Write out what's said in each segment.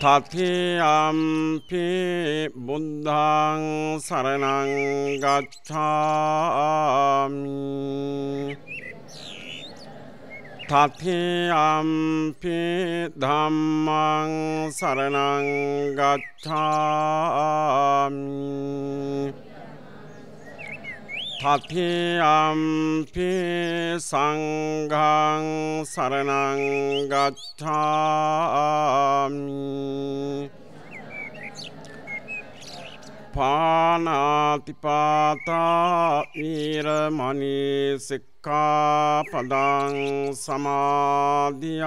තතියම්පි බුද්ධං සරණං ගච්ඡාමි තතියම්පි ධම්මං සරණං ගච්ඡාමි තතියම්පි සංඝං සරණං ගච්ඡාමි පානාතිපාතා වීරමණී සික්ඛාපදං සමාදියාමි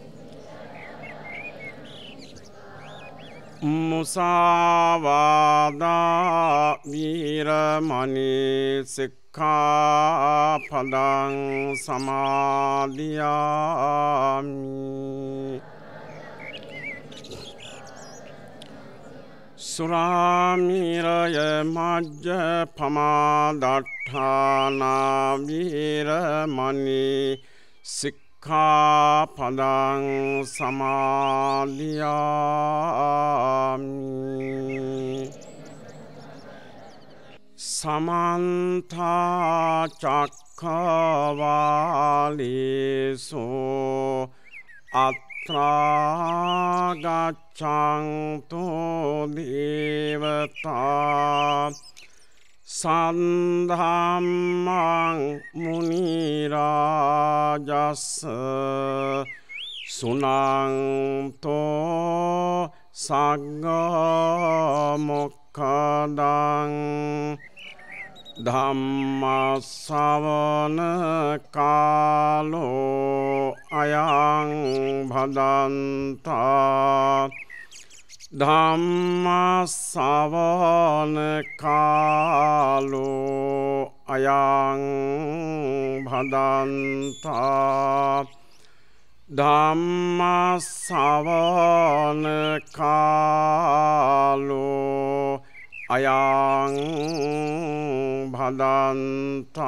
මුසාවාදා වීරමනී සික්ඛාපදං සමාදියාමි සුරාමීරය මජ්ජ පමාදට්ඨානා වීරමනී සික්ඛා සික්ඛාපදං සමාදියාමි සමන්ත චක්ඛවාලේසු අත්‍රා ගච්ඡන්තු දේවතා සන්ධම්මං මුනිරාජස්ස සුනන්තෝ සග්ගමොක්කඩං ධම්මස්සවන කාලෝ අයං භදන්තා ධම්මසවන කාලෝ අයං භදන්තා ධම්මසවන කාලෝ අයං භදන්තා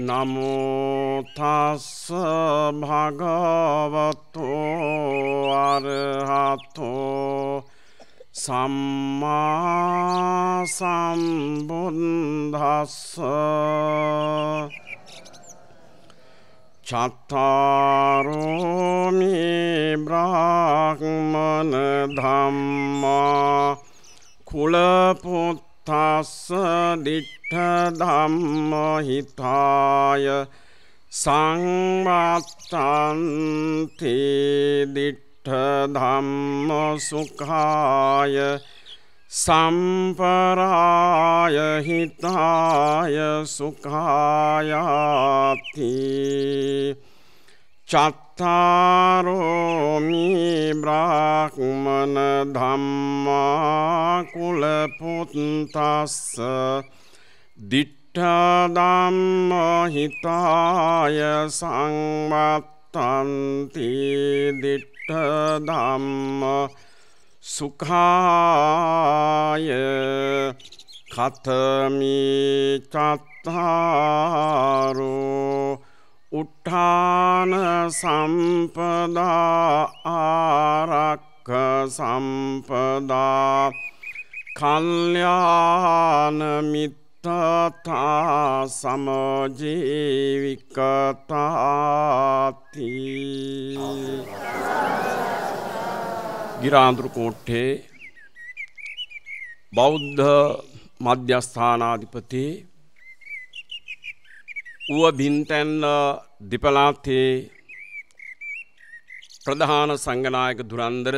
නමුතස්ස භගවතෝ අරහතෝ සම්මා සම්බුන්දස්ස චත්තාරෝමි බ්‍රාහ්මන ධම්මා කුලපොත් තස්ස දික්ඛ ධම්මෝ හිතාය සංවත්තන්ති දික්ඛ ධම්මෝ සුඛාය සම්පරාය හිතාය සුඛායාති චත් අත්තාරෝමි බ්‍රාහ්මන ධම්මා කුල පුත්තස්ස දිඨා ධම්ම හිතාය සංවත්තන්ති දිඨ ධම්ම සුඛාය කතමි චත්තාරෝ උට්ඨාන සම්පදා ආරක්ක සම්පදා කල්යාන මිත්තතා සමජීවිකතාති ගිරාන්දුරු කෝට්ටේ බෞද්ධ මධ්‍යස්ථානාධිපති ඌව බින්තැන්න දෙපලාත්තේ ප්‍රධාන සංගනායක දුරන්දර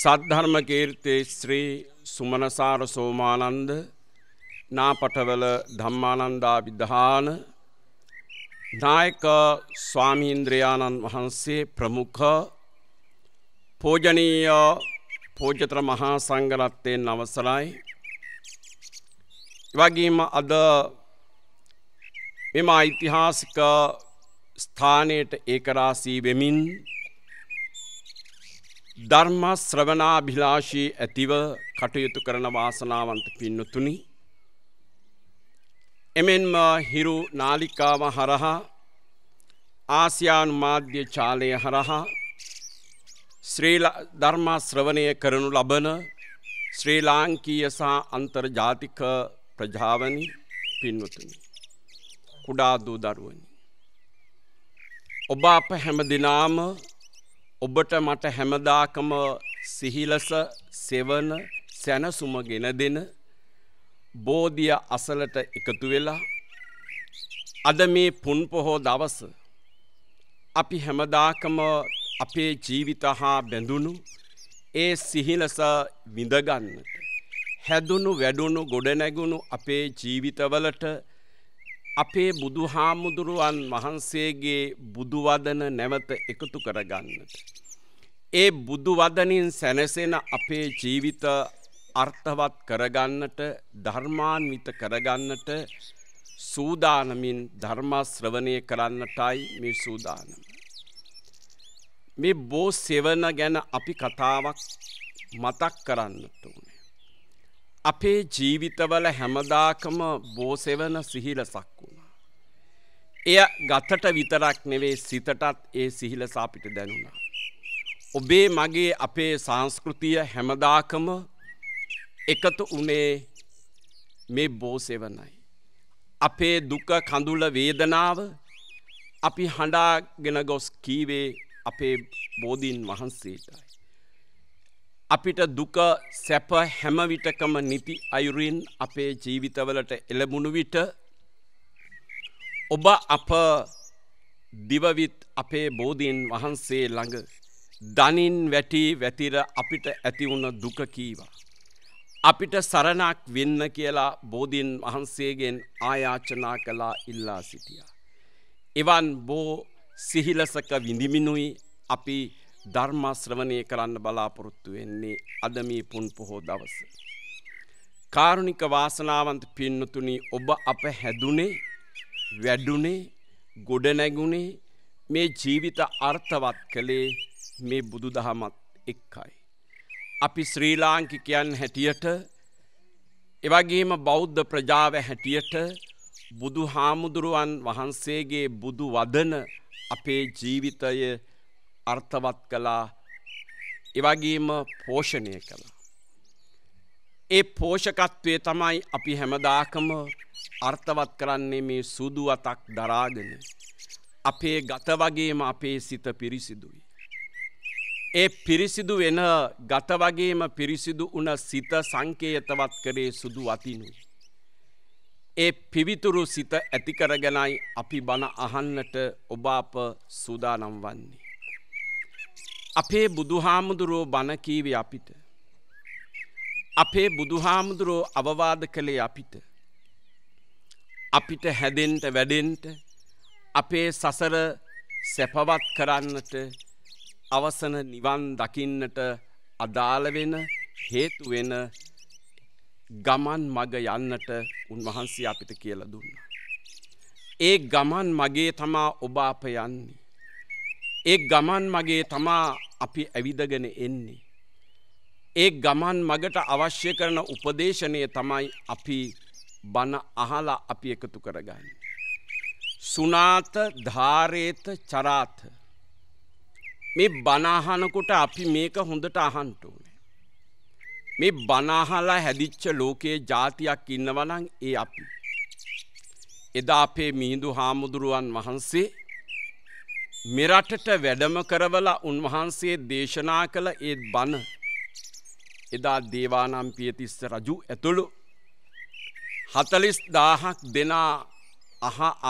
සද්ධර්ම කීර්තේ ශ්‍රී සුමනසාර සෝමානන්ද නාපටවල ධම්මානන්දා විදහාන නායක ස්වාමීන්ද්‍රයාණන් වහන්සේ ප්‍රමුඛ පෝජනීය පෝජතර මහා සංගරත්තයෙන් අවසරයි. වගේම අද මෙම ඓතිහාසික ස්ථානයට ඒකරාසී වෙමින් ධර්ම ශ්‍රවනාභිලාෂී ඇතිව කටයුතු කරන වාසනාවන්ත පින්නතුනි. එමෙන්ම හිරු නාලිකාව හරහා ආසියානු මාධ්‍ය චාලය හරහා ශ්‍රී ධර්ම ශ්‍රවණය කරනු ලබන ශ්‍රී ලාංකීය සහ අන්තර්ජාතික ප්‍රජාවනි පින්වතුනි. කුඩා දූ දරුවනි. ඔබ අප හැම දිනාම ඔබට මට හැමදාකම සිහිලස සෙවන සැනසුම ගෙන දෙන බෝධිය අසලට එකතු වෙලා අද මේ පුන් පොහෝ දවස අපි හැමදාකම අපේ ජීවිත හා බැඳුණු ඒ සිහිලස විඳගන්නට හැදුණු වැඩුණු ගොඩනැගුණු අපේ ජීවිතවලට අපේ බුදු හාමුදුරුවන් වහන්සේගේ බුදුවදන නැවත එකතු කරගන්නට. ඒ බුදුවදනින් සැනසෙන අපේ ජීවිත අර්ථවත් කරගන්නට ධර්මාන්විත කරගන්නට සූදානමින් ධර්මාශ්‍රවනය කරන්නටයි මේ සූදානම. මේ බෝ සෙවන ගැන අපි කතාවක් මතක් කරන්නට වන. අපේ ජීවිතවල හැමදාකම බෝසෙවන සිහිලසක් වුණා. එය ගතට විතරක් නෙවේ සිතටත් ඒ සිහිලසාපිට දැනුණා. ඔබේ මගේ අපේ සංස්කෘතිය හැමදාකම එකතු වනේ මේ බෝසෙවනයි. අපේ දුක කඳුල වේදනාව අපි හඬාගෙන ගොස් කීවේ අපේ බෝධීන් වහන්සේටයි. අපිට දුක සැප හැමවිටකම නිති අයුරින් අපේ ජීවිතවලට එළමුණු විට ඔබ අප දිවවිත් අපේ බෝධීන් වහන්සේ ළඟ දනින් වැටී වැතිර අපිට ඇතිවුණ දුක කීවා. අපිට සරණක් වෙන්න කියලා බෝධීන් වහන්සේගෙන් ආයාචනා කලා ඉල්ලා සිටිය. එවන් බෝ සිහිලසක විඳිමිනුයි අපි ධර්මාශ්‍රවනය කරන්න බලාපොරොත්තු වෙන්නේ අදමී පුන් පොහෝ දවස. කාරුණික වාසනාවන්ත පින්නතුනි ඔබ අප හැදුනේ වැඩුනේ ගොඩනැගුණේ මේ ජීවිත අර්ථවත් කළේ මේ බුදු දහමත් එක්කයි. අපි ශ්‍රී ලාංකිකයන් හැටියට එවගේම බෞද්ධ ප්‍රජාව හැටියට බුදු හාමුදුරුවන් වහන්සේගේ බුදු වදන අපේ ජීවිතය අර්ථවත් කළා එවගේම පෝෂණය කළා. ඒ පෝෂකත්වය තමයි අපි හැමදාකම අර්ථවත් කරන්නේ මේ සුදු අතක් දරාගෙන. අපේ ගත වගේම අපේ සිත පිරිසිදුයි. ඒ පිරිසිදු වෙන ගත වගේම පිරිසිදු වුණ සිත සංකේතවත් කරේ සුදු අතිනුයි. ඒ පිවිතුරු සිත ඇතිකරගෙනයි අපි බණ අහන්නට ඔබ අප සූදානම් වන්නේ. අපේ බුදුහාමුදුරෝ බණකීවේ අපිට. අපේ බුදුහාමුදුරෝ අවවාද කළේ අපිට. අපිට හැදෙන්ට වැඩෙන්ට අපේ සසර සැපවත් කරන්නට අවසන නිවන් දකින්නට අදාළවෙන හේතුවෙන ගමන් මග යන්නට උන්වහන්සේ අපිට කියල දුන්න. ඒ ගමන් මගේ තමා ඔබ අප යන්නේ. ඒ ගමන් මගේ තමා අපි ඇවිදගෙන එන්නේ. ඒ ගමන් මගට අවශ්‍ය කරන උපදේශනය තමයි අපි බණ අහලා අපි එකතු කරගන්න. සුනාත ධාරේත චරාත. මේ බනාහනකොට අපි මේක හොඳට අහන්ටෝන. මේ බනාහලා හැදිච්ච ලෝකයේ ජාතියක් ඉන්නවනං ඒ අපි. එදා අපේ මිහිදු හාමුදුරුවන් වහන්සේ මෙරටට වැඩම කරවලා උන්වහන්සේ දේශනා කළ ඒත් බණ එදා දේවානම් පියතිස්ස රජු ඇතුළු හතලිස් දාහක් දෙනා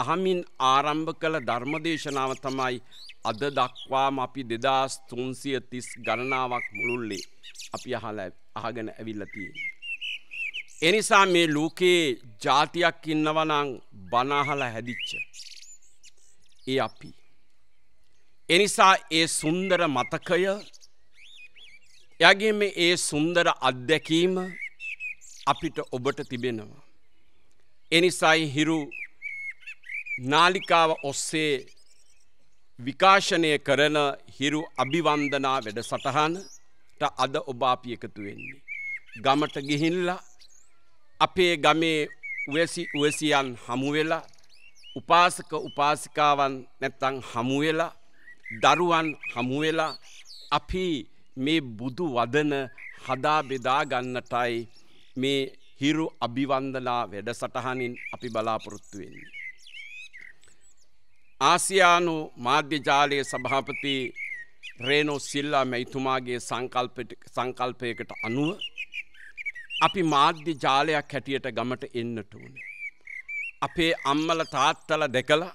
අහමින් ආරම්භ කළ ධර්මදේශනාව තමයි අද දක්වාම අපි දෙදස් තුන්සිය තිස් ගණනාවක් මුළුල්ලේ අපි අහල අහගෙන ඇවිල්ලතිය. එනිසා මේ ලෝකයේ ජාතියක් ඉන්නවනං බනාහල හැදිච්ච. ඒ අපි. එනිසා ඒ සුන්දර මතකය යගේ මේ ඒ සුන්දර අත්දැකීම අපිට ඔබට තිබෙනවා. එනිසයි හිරු නාලිකාව ඔස්සේ විකාශනය කරන හිරු අභිවන්දනා වැඩ සටහනට අද ඔබාපි එකතු වෙන්නේ. ගමට ගිහිල්ලා අපේ ගමේ උවසි උවසියන් හමුවෙලා උපාසක උපාසිකාවන් නැත්තං හමුවෙලා දරුවන් හමුවෙලා අපි මේ බුදු වදන හදා බෙදා ගන්නටයි මේ හිරු අභිවන්දනා වැඩසටහනින් අපි බලාපොරොත්තු වෙන්නේ. ආසියානු මාධ්‍යජාලය සභාපති රේනෝ සිල්ලා මැයිතුමාගේ සංකල්පයකට අනුව අපි මාධ්‍ය ජාලයක් හැටියට ගමට එන්නට වුණේ. අපේ අම්මල තාත්තල දෙකලා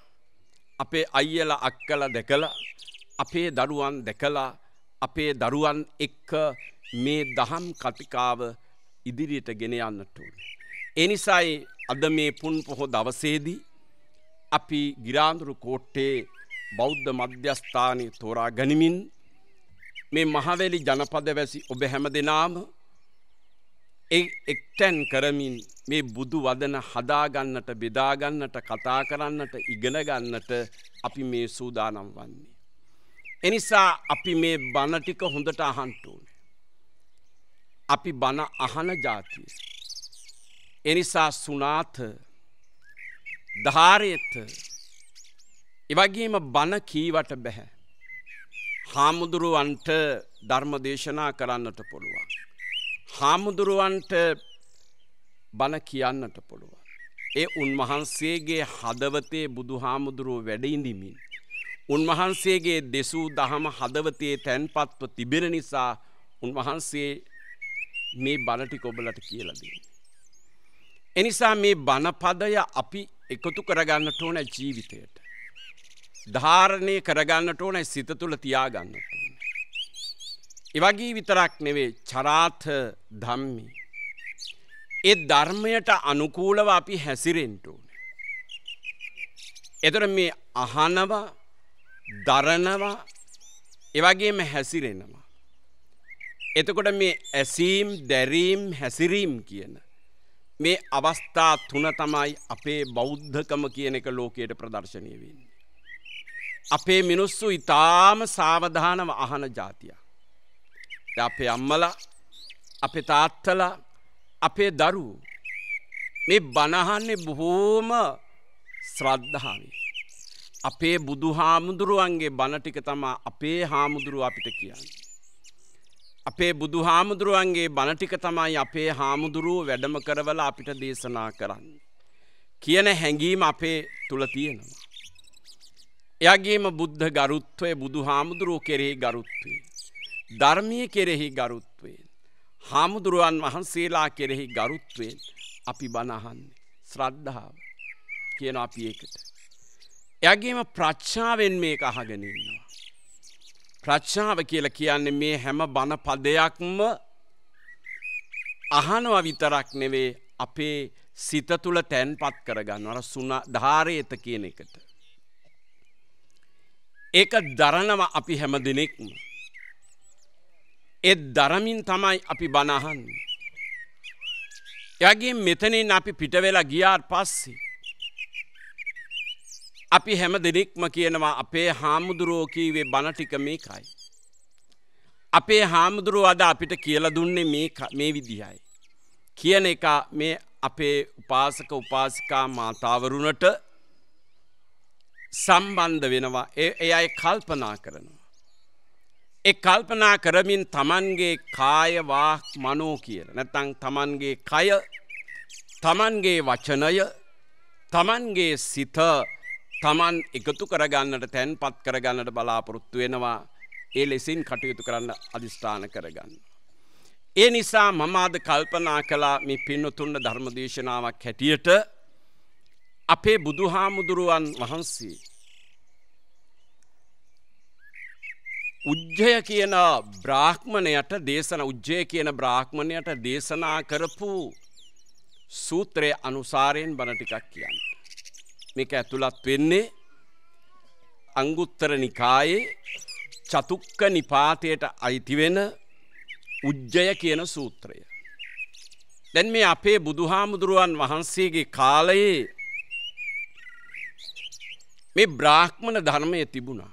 අපේ අයියලා අක්කලා දැකලා අපේ දරුවන් දැකලා අපේ දරුවන් එක්ක මේ දහම් කතිකාව ඉදිරියට ගෙන යන්නට ඕන. එනිසයි අද මේ පුන් පොහො දවසේදී අපි ගිරාඳුරු කෝට්ටේ බෞද්ධ මධ්‍යස්ථානය තෝරා ගනිමින් මේ මහවැලි ජනපද වැසි ඔබ හැම දෙනාම එක්ටැන් කරමින් මේ බුදු වදන හදාගන්නට බෙදාගන්නට කතා කරන්නට ඉගෙනගන්නට අපි මේ සූදානම් වන්නේ. එනිසා අපි මේ බණටික හොඳට අහන්ටඕන. අපි බණ අහන ජාතිය. එනිසා සුනාත ධාරයත එවගේම බණ කීවට බැහැ. හාමුදුරුවන්ට ධර්ම දේශනා කරන්නට පුළුවන්. හාමුදුරුවන්ට බණ කියන්නට පුළුවන්. ඒ උන්වහන්සේගේ හදවතේ බුදු හාමුදුරුව වැඩඉඳමින්. උන්වහන්සේගේ දෙසූ දහම හදවතයේ තැන්පත්ව තිබෙන නිසා උන්වහන්සේ මේ බණටි කොබලට කියලදී. එනිසා මේ බණපදය අපි එකතු කරගන්නට ඕන ජීවිතයට. ධාරණය කරගන්නට ඕනයි සිත තුළ තියාගන්නට. එවගේ විතරක් නෙවේ චරාත ධම්මි. ඒ ධර්මයට අනුකූලව අපි හැසිරෙන්ට ඕන. එතර මේ අහනවා දරනවා එවගේම හැසිරෙනවා. එතකොට මේ ඇසීම් දැරීම් හැසිරීම් කියන. මේ අවස්ථා තුන තමයි අපේ බෞද්ධකම කියන එක ලෝකයට ප්‍රදර්ශනය වෙන්නේ. අපේ මිනිස්සු ඉතාම සාවධානව අහන ජාතියක්. අපේ අම්මලා අපේ තාත්තලා අපේ දරු මේ බණහන්නේ බොහෝම ශ්‍රද්ධාවි. අපේ බුදු හාමුදුරුවන්ගේ බණටික තමා අපේ හාමුදුරුව අපිට කියන්න. අපේ බුදු හාමුදුරුවන්ගේ බණටික තමයි අපේ හාමුදුරුව වැඩම කරවල අපිට දේශනා කරන්න. කියන හැඟීම අපේ තුළ තියෙනවා. එයගේම බුද්ධ ගරුත්වය බුදු හාමුදුරුව කෙරේ ගරුත්වේ. ධර්මය කෙරෙහි ගරුත්වයෙන්. හාමුදුරුවන් වහන්සේලා කෙරෙහි ගරුත්වයෙන් අපි බණහන්නේ. ශ්‍රද්ධාව කියන අපි ඒකට. එයගේම ප්‍රච්ඡාවෙන් මේක අහගෙනන්නවා. ප්‍රච්ඡාව කියල කියන්නේ මේ හැම බණ පදයක්ම අහනව විතරක් නෙවේ අපේ සිත තුළ තැන් පත් කරගන්න අර සුන ධාරයත කියන එකට. ඒක දරනව අපි හැම දෙනෙක්ම. ඒත් දරමින් තමයි අපි බණහන්. යගේ මෙතනින් අපි පිටවෙලා ගියාට පස්සේ. අපි හැම දෙනෙක්ම කියනවා අපේ හාමුදුරුවෝකීවේ බණටික මේකයි. අපේ හාමුදුරුව අද අපිට කියල දුන්නේ මේ විදිහයි. කියන එක මේ අපේ උපාසක උපාසිකා මාතාවරුණට සම්බන්ධ වෙනවා ඒ අයි කල්පනා කරනවා. ඒ කල්පනා කරමින් තමන්ගේ කායවා මනෝ කියල නැතං තමන්ගේ කය තමන්ගේ වචනය තමන්ගේ සිත තමන් එකතු කරගන්නට තැන් පත් කරගන්නට බලාපොරොත්තු වෙනවා ඒ ලෙසින් කටයුතු කරන්න අධිෂ්ඨාන කරගන්න. ඒ නිසා මමාද කල්පනා කලා මේ පින්නතුන්න ධර්මදේශනාවක් හැටියට අපේ බුදුහාමුදුරුවන් වහන්සේ උජ්ජය කියන බ්‍රාහ්මණයට දේශන උජ්ජය කියන බ්‍රාහ්මණයට දේශනා කරපු සූත්‍රය අනුසාරයෙන් බණටිකක් කියන්න. මේක ඇතුළත් වෙන්නේ අංගුත්තර නිකායේ චතුක්ක නිපාතයට අයිතිවෙන උජ්ජය කියන සූත්‍රය. දැන් මේ අපේ බුදුහාමුදුරුවන් වහන්සේගේ කාලයේ මේ බ්‍රාහ්මණ ධර්මය තිබුණා.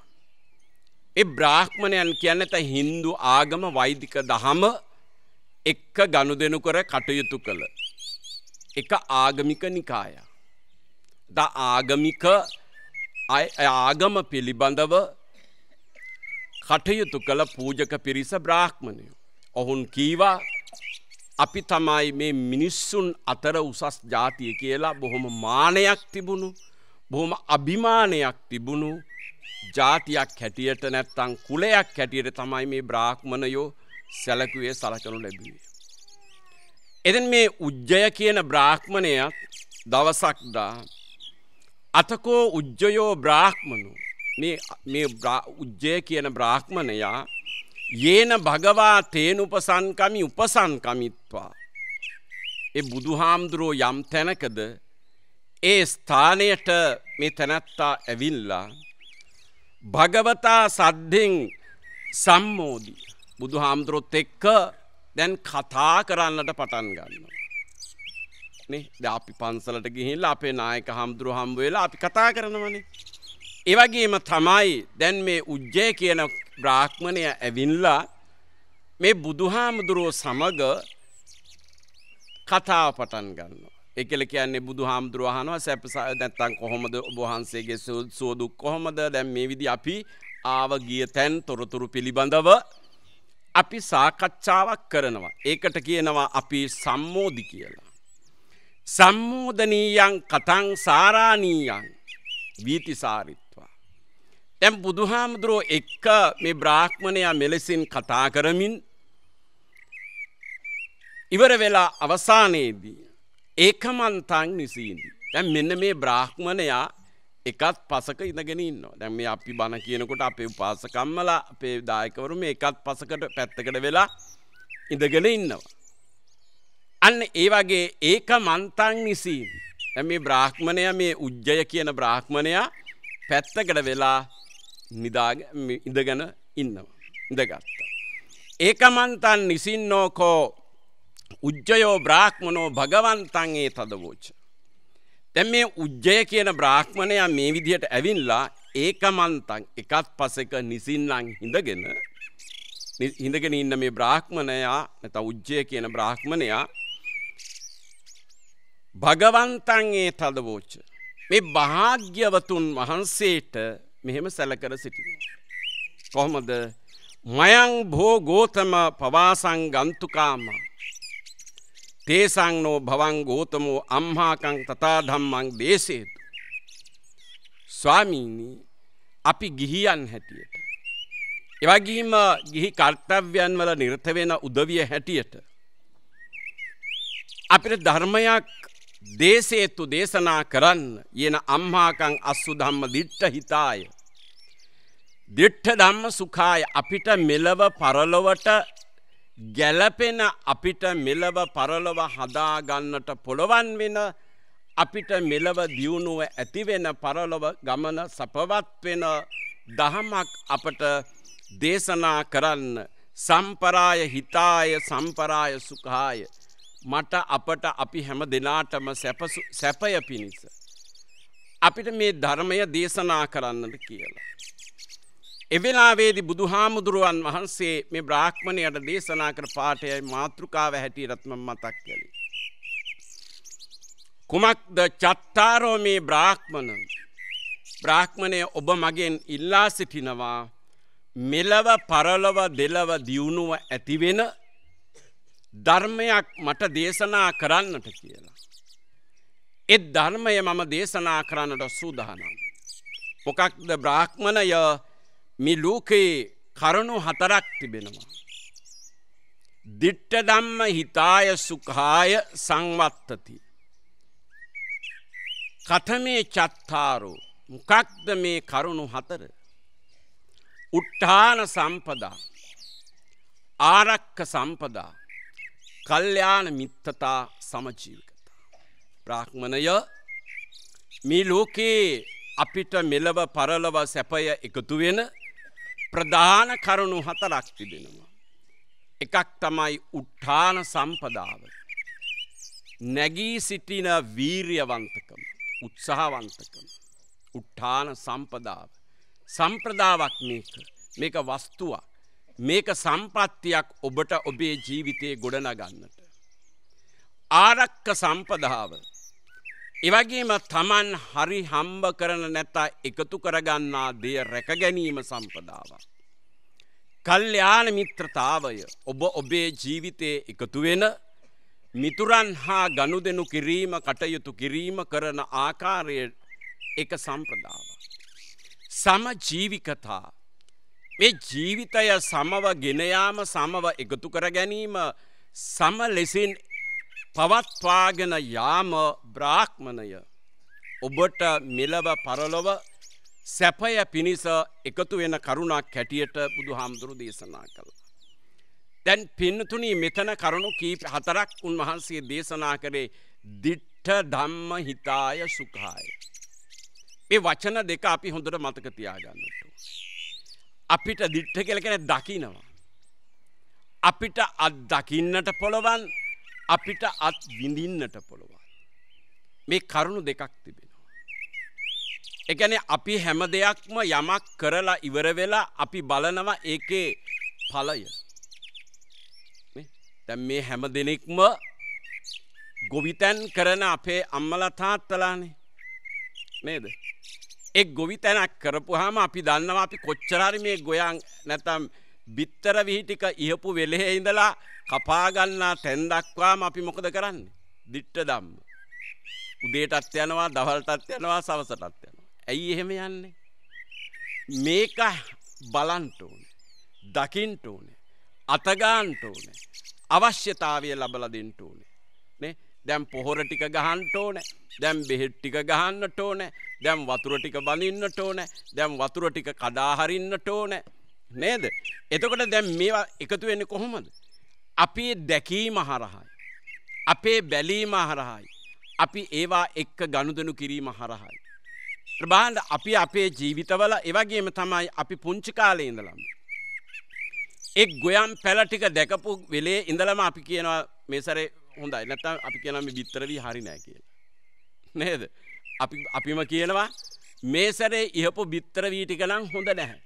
ඒ බ්‍රාහ්මණයන් කියන්න ඇත හින්දු ආගම වෛදික දහම එක්ක ගනුදෙනු කර කටයුතු කළ. එක ආගමික නිකාය. ද ආගමික ආගම පිළිබඳව කටයුතු කළ පූජක පිරිස බ්‍රාහ්මණයෝ. ඔහුන් කීවා අපි තමයි මේ මිනිස්සුන් අතර උසස් ජාතිය කියලා බොහොම මානයක් තිබුණු බොහොම අභිමානයක් තිබුණු ජාතියක් හැටියට නැත්තං කුලයක් හැටියට තමයි මේ බ්‍රාහ්මණයෝ සැලකුවේ සලකනු ලැබිවේ. එදන් මේ උජ්ජය කියන බ්‍රාහ්මණයත් දවසක්දා අතකෝ උජ්ජයෝ බ්‍රාහ්මණු මේ උජ්ජය කියන බ්‍රාහ්මණයා යේන භගවා තේන උපසන්කමි උපසන්කමිත්වා. එ බුදුහාමුදුරුවෝ යම් තැනකද ඒ ස්ථානයට මේ තැනැත්තා ඇවිල්ලා භගවතා සද්ධෙන් සම්මෝදී. බුදු හාමුදුරොත් එක්ක දැන් කතා කරන්නට පටන් ගන්නවා. අපි පන්සලට ගිහිල්ල අපේ නායක හාමුදුරු හම්බවෙලා අපි කතා කරනවනේ. එවගේම තමයි දැන් මේ උජ්ජය කියන බ්‍රාහ්මණය ඇවිල්ලා මේ බුදුහාමුදුරුවෝ සමග කතාව පටන් ගන්නවා. එකල කියන්නේ බුදු හාමුදුරුවහනවා සැපසා නැත්තං කොහොමද ඔබහන්සේගේ සුවදුක් කොහොමද දැම් මේ විදි අපි ආව ගිය තැන් තොරතුරු පිළිබඳව අපි සාකච්ඡාවක් කරනවා. ඒකට කියනවා අපි සම්මෝධි කියලා. සම්මෝධනීයන් කතං සාරානීයන් වීතිසාරිත්වා. තැම් බුදුහාමුදුරුවෝ එක්ක මේ බ්‍රාහ්මණයා මෙලෙසින් කතා කරමින් ඉවර වෙලා අවසානයේදී. ඒකමන්තං නිසීන්දි. දැන් මෙන්න මේ බ්‍රාහ්මණයා එකත් පසක ඉඳගෙන ඉන්නවා. දැන් මේ අපි බණ කියනකොට අපේ උපාසකම්මලා අපේ දායකවරු මේ එකත් පසකට පැත්තකට වෙලා ඉඳගෙන ඉන්නවා. අන්න ඒ වගේ ඒකමන්තං නිසීන්දි. දැන් මේ බ්‍රාහ්මණයා මේ උජ්ජය කියන බ්‍රාහ්මණයා පැත්තකට වෙලා නිදා ඉඳගෙන ඉන්නවා. ඉඳගත්තා. ඒකමන්තන් නිසින්නෝකෝ උජ්ජයෝ බ්‍රාහ්මනෝ භගවන්තන් ඒ තදවෝච. දැන් මේ උජ්ජය කියන බ්‍රාහ්මණයා මේ විදිහට ඇවිල්ලා ඒකමන්තන් එකත් පසෙක නිසින්නම් හිඳගෙන හිඳගෙන ඉන්න මේ බ්‍රාහ්මණයා නැත්නම් උජ්ජය කියන බ්‍රාහ්මණයා භගවන්තන් ඒ තදවෝච. මේ භාග්‍යවතුන් වහන්සේට මෙහෙම සැලකර සිටිනවා. කොහොමද මයං භෝ ගෝතම පවාසං ගන්තුකාමා තේසංනෝ භවං ගෝතමෝ අම්හාකං තථා ධම්මං දේසේතු. ස්වාමීනි අපි ගිහියන් හැටියට. එවගේම ගිහි කර්තව්‍යන් වල නිර්ත වෙන උදවිය හැටියට. අපිට ධර්මයක් දේශේතු දේශනා කරන්න යන අම්හාකං අස්සු ධම්ම දිට්ඨ හිතාය. දිට්ඨ ධම්ම සුඛාය අපිට මෙලව පරලොවට ගැලපෙන අපිට මෙලව පරලොව හදාගන්නට පොළොවන් වෙන අපිට මෙලව දියුණුව ඇතිවෙන පරලොව ගමන සපවත් වෙන දහමක් අපට දේශනා කරන්න සම්පරාය හිතාය සම්පරාය සුකාය මට අපට අපි හැම දෙනාටම සැපය පිණිස. අපිට මේ ධර්මය දේශනා කරන්නට කියලා. එවෙලාවේදි බුදුහාමුදුරුවන් වහන්සේ මේ බ්‍රාහ්මණයට දේශනා කර පාටයයි මාතෘකාව හැටියටත්ම මතක් කළි. කුමක්ද චත්තාරෝ මේ බ්‍රාහ්මණ බ්‍රාහ්මණය ඔබ මගෙන් ඉල්ලා සිටිනවා මෙලව පරලව දෙලව දියුණුව ඇතිවෙන ධර්මයක් මට දේශනා කරන්නට කියලා. එත් ධර්මය මම දේශනා කරන්නට සූදානම්. මොකක්ද බ්‍රාහ්මණය මේ ලෝකයේ කරුණු හතරක් තිබෙනවා. දිට්ටදම්ම හිතාය සුකාය සංවත්තති. කතමේ චත්තාරෝ මොකක්ද මේ කරුණු හතර. උට්ඨාන සම්පදා ආරක්ක සම්පදා කල්්‍යයාන මිත්තතා සමජීවිකතා. ප්‍රාක්්මණය මේ ලෝකයේ අපිට මෙලව පරලව සැපය එකතු වෙන ප්‍රධාන කරුණු හතරක් තිබෙනවා. එකක් තමයි උට්ඨාන සම්පදාව. නැගී සිටින වීර්යවන්තකම උත්සාහවන්තකම. උට්ඨාන සම්පදාව. සම්ප්‍රදාවක් මේක මේක වස්තුවක්. මේක සම්පත්තියක් ඔබට ඔබේ ජීවිතයේ ගොඩනගන්නට. ආරක්ක සම්පදාව එවගේම තමන් හරි හම්බ කරන නැතා එකතු කරගන්නා දෙය රැකගැනීම සම්පදාව. කල්්‍යයාන මිත්‍රතාවය ඔබ ඔබේ ජීවිතය එකතුවෙන මිතුරන් හා ගණු දෙනු කිරීම කටයුතු කිරීම කරන ආකාරය එක සම්ප්‍රදාව. සම ජීවිකතා මේ ජීවිතය සමව ගෙනයාම සමව එකතු කර ගැනීම සම ලෙසින් පවත්වාගෙන යාම බ්‍රාහ්මණය ඔබට මෙලව පරලොව සැපය පිණිස එකතු වෙන කරුණක් හැටියට බුදු හාමුදුරු දේශනා කළ. දැන් පින්නතුනී මෙතන කරුණු කීප හතරක් උන්වහන්සේ දේශනා කරේ දිට්ට ධම්ම හිතාය සුකාය. මේ වචන දෙක අපි හොඳට මතක තියාගන්නට. අපිට දිට්ට කෙලකෙන දකිනවා. අපිට අත් දකින්නට පොළොවන් අපිට අත් විඳින්නට පුළුවන්. මේ කරුණු දෙකක් තිබෙනවා. එකන අපි හැම දෙයක්ම යමක් කරලා ඉවරවෙලා අපි බලනවා ඒකේ පලය. තැම් මේ හැම දෙනෙක්ම ගොවිතැන් කරන අපේ අම්මල තාත්තලානේ නේද. එක් ගොවි තැනක් කරපු හාම අපි දන්නවා අපි කොච්චරරි මේ ගොයන් නැතම් බිත්තර විහිටික ඉහපු වෙලෙහේ ඉඳලා කපාගන්නා තැන් දක්වාම අපි මොකද කරන්නේ? දිට්ට ධම්ම. උදේටත් යනවා, දවල්ටත් යනවා, සවසටත් යනවා. ඇයි එහෙම යන්නේ? මේක බලන්න ඕනේ. දකින්න ඕනේ. අත ගන්න ඕනේ. අවශ්‍යතාවය ලබලා දෙන්න ඕනේ. නේ? දැම් පොහොර ටික ගහන්ට ඕන දැම් බෙහෙට් ටික ගහන්නට ඕන දැම් වතුර ටික බඳින්නට ඕන දැම් වතුර ටික කඩාහරින්නට ඕනෑ නේද? එතකොට දැන් මේවා එකතු වෙන්නේ කොහොමද? අපේ දැකීම හරහායි. අපේ බැලීම හරහායි. අපි ඒවා එක්ක ගනුදෙනු කිරීම හරහායි. බලන්න අපි අපේ ජීවිතවල එවැගේම තමයි අපි පුංචි කාලේ ඉඳලම. එක් ගොයම් පැල ටික දැකපු වෙලේ ඉඳලම අපි කියනවා මේ සැරේ හොඳයි. නැත්තම් අපි කියනවා මේ විතර වී හරි නෑ කියලා. නේද? අපි අපිම කියනවා මේ සැරේ ඉහපු විතර වී ටික නම් හොඳ නැහැ.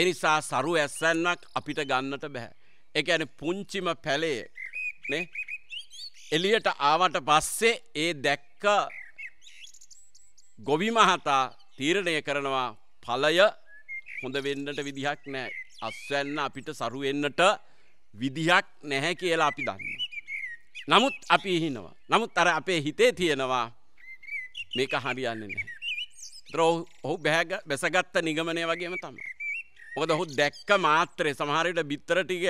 එනිසා සරු ඇස්සැන්නක් අපිට ගන්නට බැහැ. එක ඇන පුංචිම පැලේ එලියට ආවට පස්සේ ඒ දැක්ක ගොවිමහතා තීරණය කරනවා පලය හොඳ වෙන්නට විදිහක් නෑ. අස්වැන්න අපිට සරුවෙන්නට විදිහක් නැහැ කියලා අපි දන්න. නමුත් අපි හිනවා. නමුත් අර අපේ හිතේ තියෙනවා මේක හරියන්න නැහැ. ද්‍රෝ ඔහු බැසගත්ත නිගමනය වගේම තමයි. ඕකද හු දැක්ක මාත්‍රය සමහරයට බිත්තර ටික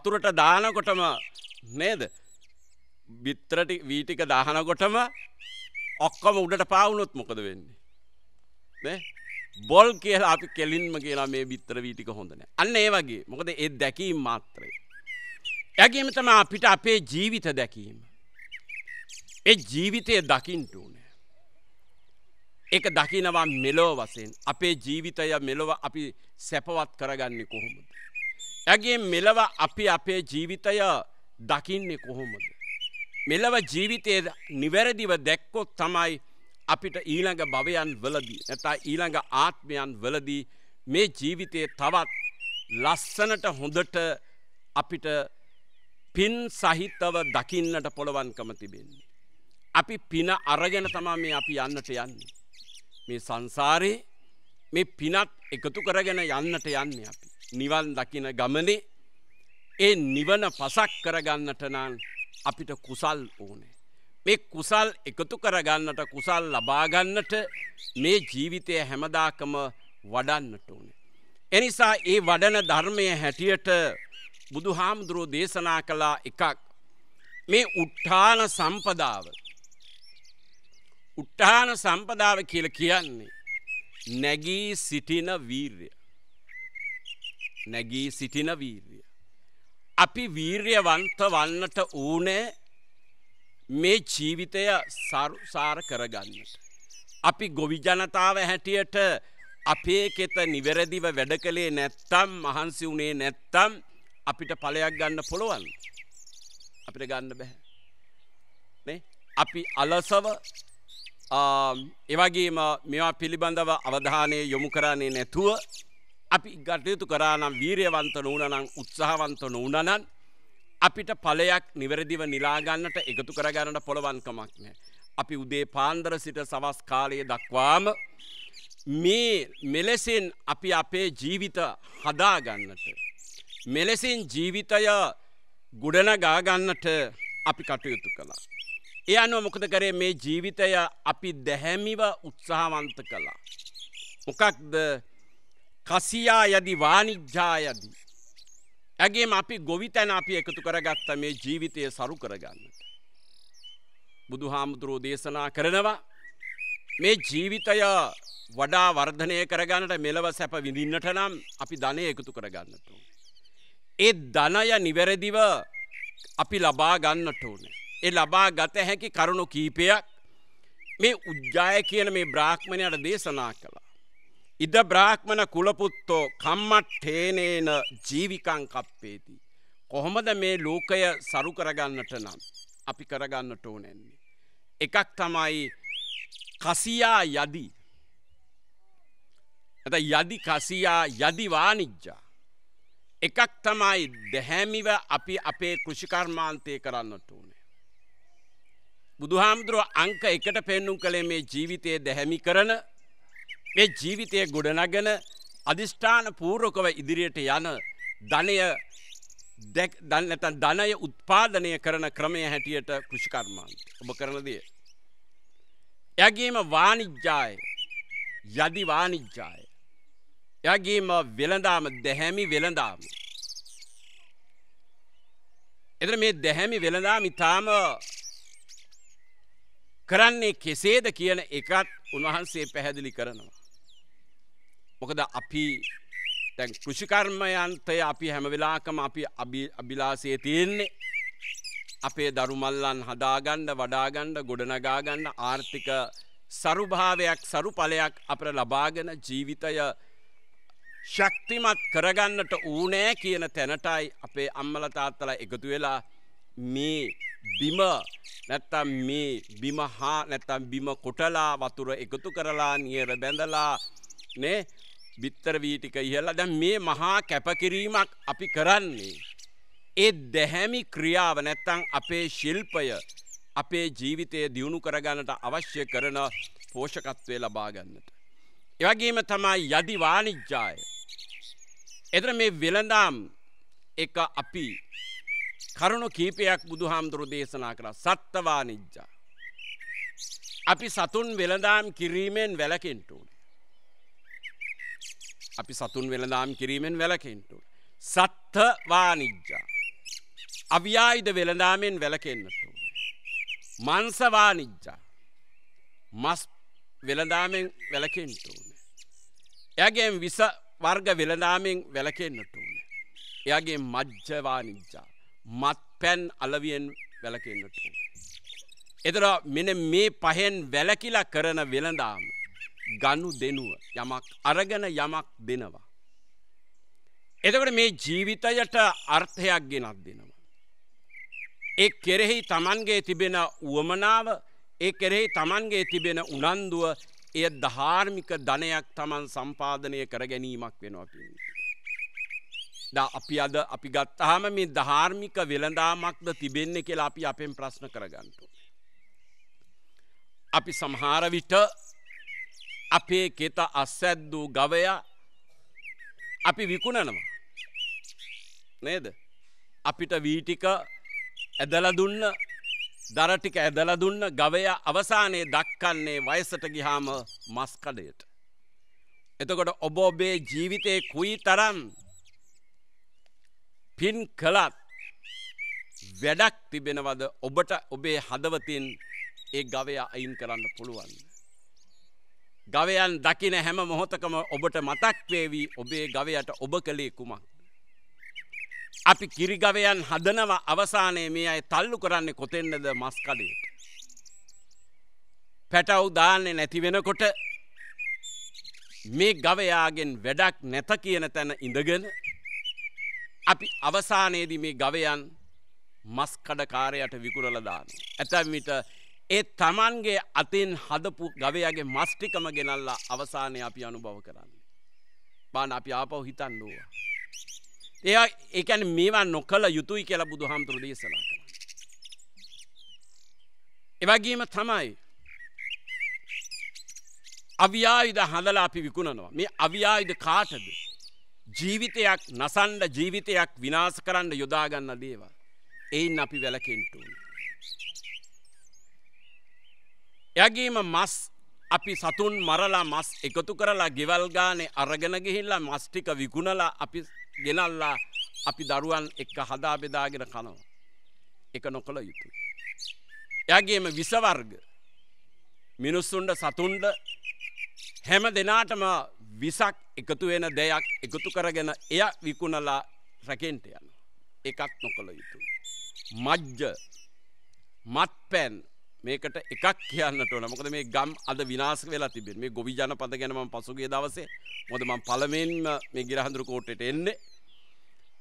වතුරට දානකොටම නේද බිත්‍රටි වීටික දාහනකොටම ඔක්කොම උඩට පාවුණොත් මොකද වෙන්නේ බොල් කියලා අපි කෙලින්ම කියලා මේ බිත්තර වීටික හොඳන අන්න ඒ වගේ මොකද ඒ දැකීම් මාත්‍රය යගේම තම අපිට අපේ ජීවිත දැකීම ඒ ජීවිතය දකිින්ටූන් එක දකිනවා මෙලෝ වසයෙන් අපේ ජීවිතය මෙලොව අපි සැපවත් කරගන්නේ කොහොමද. ඇගේ මෙලව අපි අපේ ජීවිතය දකින්නේ කොහොමද. මෙලව ජීවිතය නිවැරදිව දැක්කොත් තමයි අපිට ඊළඟ භවයන් වලදී ඇතා ඊළඟ ආත්මයන් වලදී මේ ජීවිතය තවත් ලස්සනට හොඳට අපිට පින් සහිතව දකින්නට පොළොවන්කම තිබෙන්නේ. අපි පින අරගෙන තමා මේ අපි යන්නට යන්නේ. මේ සංසාරේ මේ පිනත් එකතු කරගෙන යන්නට යන්න අපි. නිවන් දකින ගමනේ ඒ නිවන පසක් කරගන්නට නම් අපිට කුසල් ඕනේ. මේ කුසල් එකතු කරගන්නට කුසල් ලබාගන්නට මේ ජීවිතය හැමදාකම වඩන්නට ඕනේ. එනිසා ඒ වඩන ධර්මය හැටියට බුදු හාමුදුරුවෝ දේශනා කලා එකක් මේ උට්ඨාන සම්පදාව උට්ටාන සම්පදාව කියල කියන්නේ. නැගී සිටින වීර්ය. නැගී සිටින වීර්ය. අපි වීර්යවන්ත වන්නට ඕනෑ මේ ජීවිතය සරුසාර කරගන්නට. අපි ගොවි ජනතාව හැටියට අපේ කෙත නිවැරදිව වැඩ කළේ නැත්තම් මහන්සි වුණේ නැත්තම් අපිට පලයක් ගන්න පොළොවන් අපිට ගන්න බැහැ. අපි අලසව එවගේම මෙවා පිළිබඳව අවධානය යොමු කරන්නේ නැතුව අපි ගටයුතු කරානම් වීරයවන්ත නූනනං උත්සාහවන්ත නූනනන් අපිට පලයක් නිවැරදිව නිලාගන්නට එකතු කරගන්නට පොළවන්කමක් නෑ. අපි උදේ පාන්දර සිට සවස් කාලය දක්වාම මේ මෙලෙසින් අපි අපේ ජීවිත හදාගන්නට. මෙලෙසින් ජීවිතය ගුඩනගාගන්නට අපි කටයුතු කලා. ඒ අනුව මොකද කරේ මේ ජීවිතය අපි දැහැමිව උත්සාහවන්ත කළා. මොකක්ද කසියා යදි වානිජ්ජා යදි. ඇගේම අපි ගොවිතැන අපි එකතු කරගත්ත මේ ජීවිතය සරු කරගන්නට. බුදු හාමුදුරෝ දේශනා කරනවා මේ ජීවිතය වඩා වර්ධනය කරගන්නට මෙලව සැප විඳින්නට නම් අපි ධනය එකතු කරගන්නට. ඒ ධනය නිවැරදිව අපි ලබා ගන්නට ඕනේ. ඒ ලබා ගත හැකි කරුණු කීපයක් මේ උජ්ජාය කියන මේ බ්‍රාහ්මණයට දේශනා කළා. ඉද බ්‍රාහ්මණ කුලපුත්තෝ කම්මට්ඨේනේන ජීවිකං කප්පේති. කොහොමද මේ ලෝකය සරු කරගන්නට නම් අපි කරගන්නට ඕනැන්නේ. එකක් තමයි කසියා යදි. ඇත යදි කසියා යදි වානිජ්ජා. එකක් තමයි දැහැමිව අපි අපේ කෘෂිකර්මාන්තය කරන්නට ඕන. බුදුහාමුදුරුව අංක එකට පෙන්නුම් කළේ මේ ජීවිතය දැහැමි කරන මේ ජීවිතය ගොඩනගෙන අධිෂ්ඨාන පූර්කව ඉදිරියට යන ධනය දැන්නතන් ධනය උත්පාදනය කරන ක්‍රමය හැටියට කෘෂිකර්මාන්ත ඔබ කරනදේ. යගේම වානිජ්ජාය යදි වානිජ්ජාය. යගේම වෙළඳාම දැහැමි වෙළඳාම. එතන මේ දැහැමි වෙළඳාම ඉතාම කරන්නේ කෙසේද කියන එකත් උන්වහන්සේ පැහැදිලි කරනවා. මොකද අපි දැන් කෘෂිකර්මයන්තය අපි හැම වෙලාකම අපි අභිලාසය තියෙන්නේ අපේ දරුමල්ලන් හදාගණ්ඩ වඩාගණ්ඩ ගොඩනගාගන්න ආර්ථික සරුභාවයක් සරුඵලයක් අපට ලබාගෙන ජීවිතය ශක්තිමත් කරගන්නට ඌනෑ කියන තැනටයි අපේ අම්මලතාත්තලා එකතු වෙලා මේ බිම නැත්තම් මේ බිම හා නැත්තම් බිම කොටලා වතුර එකතු කරලා නියර බැඳලා නේ බිත්තර වී ටික ඉහලා දැන් මේ මහා කැපකිරීමක් අපි කරන්නේ ඒ දැහැමි ක්‍රියාව නැත්තම් අපේ ශිල්පය අපේ ජීවිතය දියුණු කරගන්නට අවශ්‍ය කරන පෝෂකත්වය ලබා ගන්නට එවගේම තමයි යදි වාණිජ්ජාය එතන මේ වෙළඳාම් එක අපි කරුණු කීපයක් බුදුහාමුදුරු දේශනා කර සත්තවා නිජ්ජා. අපි සතුන් වෙළදාම් කිරීමෙන් වැලකෙන්ටූන. අපි සතුන් වෙළදාම් කිරීමෙන් වැලකෙන්ටු. සත්තවා නිජ්ජා. අව්‍යායිද වෙළදාමෙන් වැලකෙන්න්නට. මංසවා නිජ්ජා. මස් වෙළදාමෙන් වැලකෙන්ටූන. එයගේ විස වර්ග වෙළදාමෙන් වැලකෙන්න්නට ඕන. එයාගේ මජ්්‍යවානිජ්ජා. මත්පැන් අලවියෙන් වැලකෙන්න්නට. එදර මෙන මේ පහෙන් වැලකිලා කරන වෙළඳාම ගනු දෙනුව යමක් අරගෙන යමක් දෙනවා. එතකට මේ ජීවිතයට අර්ථයක් ගෙනත් දෙනවා. ඒ කෙරෙහි තමන්ගේ තිබෙන වුවමනාව ඒ කෙරෙහි තමන්ගේ තිබෙන උනන්දුව එය ධාර්මික ධනයක් තමන් සම්පාධනය කර ගැනීමක් වෙනවා පින්නේ. ද අපි අද අපි ගත්තාහම මේ ධාර්මික වෙළඳාමක්ද තිබෙන්නේ කියලා අපි අපෙන් ප්‍රශ්න කරගන්නට. අපි සමහාරවිට අපේ කෙත අස්සැද්දූ ගවය අපි විකුණනවා. නේද. අපිට වීටික ඇදල දුන්න දරටික ඇදල දුන්න ගවය අවසානයේ දක්කන්නේ වයසට ගිහාම මස්කඩයට. එතකොට ඔබ ඔබේ ජීවිතය කුයි තරම් පින් කළත් වැඩක් තිබෙනවද ඔබට ඔබේ හදවතින් ඒ ගවය අයින් කරන්න පුළුවන්. ගවයන් දකින හැම මොහොතකම ඔබට මතක්වේවී ඔබේ ගවයට ඔබ කළේ කුමක්. අපි කිරිගවයන් හදනව අවසානයේ මේ අයි තල්ලු කරන්නේ කොතෙන්නද මස්කඩේ. පැටව් දාන්නේ නැති වෙනකොට මේ ගවයාගෙන් වැඩක් නැත කියන තැන ඉඳගෙන අපි අවසානයේදී මේ ගවයන් මස්කඩකාරයට විකුණලදාන. ඇතැමිට ඒ තමන්ගේ අතින් හදපු ගවයාගේ මස්ටිකම ගෙනල්ලා අවසානය අපි අනුභව කරන්න. බාන අපි ආපව හිතන් ලුව. එය එකැන මේවා නොකළ යුතුයි කියලා බුදු හාමුතුරු දේශනා කර. එවගේම තමයි අව්‍යායුධ හඳලා අපි විකුණනවා මේ අව්‍යායුධ කාටද ජීවිතයක් නසන්ඩ ජීවිතයක් විනාස කරන්න යොදාගන්න දේවා. එයින් අපි වැලකෙන්ටුන්. යගේම මස් අපි සතුන් මරලා මස් එකතු කරලා ගෙවල් ගානේ අරගෙන ගිහිල්ලා මස් ටික විකුණලා අපි ගෙනල්ලා අපි දරුවන් එක්ක හදා බෙදාගෙන කනවා. එක නොකළ යුතුය. එයාගේම විස වර්ග මිනිස්සුන්ට සතුන්ට හැම දෙනාටම විසක් එකතු වෙන දෙයක් එකතු කරගෙන එය විකුණලා රැකෙන්ට යන. එකක් නොකළ යුතු. මජ්ජ මත්පැන් මේකට එකක් කියන්නට ඕන මොකද මේ ගම් අද විනාශ වෙලා තිබෙන මේ ගොවි ජනපද ගැන මම පසුගිය දවසේ මොකද මම පළමුවෙන්ම මේ ගිරහඳුරු කෝට්ටෙට එන්නේ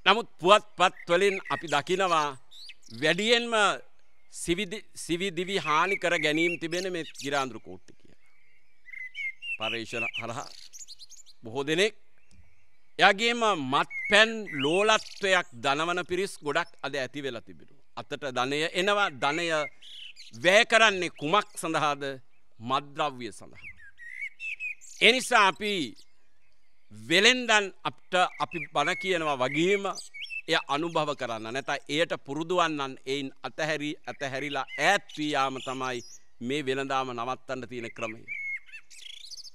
නමුත් පුවත්පත් වලින් අපි දකිනවා වැඩියෙන්ම සිවිදිවි හානි කර ගැනීම් තිබෙන මේ ගිරාන්දුරු කෝට්ටි කියලා පර්යේෂණ හරහා බොහෝ දෙනෙක් එයාගේම මත්පැන් ලෝලත්වයක් දනවන පිරිස් ගොඩක් අද ඇති වෙලා තිබිරු. අතට ධනය එනවා ධනය වැය කරන්නේ කුමක් සඳහාද මද්‍රව්‍ය සඳහා. එනිසා අපි වෙලෙන්දන් අපට අපි බණ කියනවා වගේම එය අනුභව කරන්න නැත එයට පුරුදුවන්නන් එයින් අතහැරි ඇතහැරිලා ඈත්වීයාම තමයි මේ වෙළඳාම නවත්තන්න තියෙන ක්‍රමය.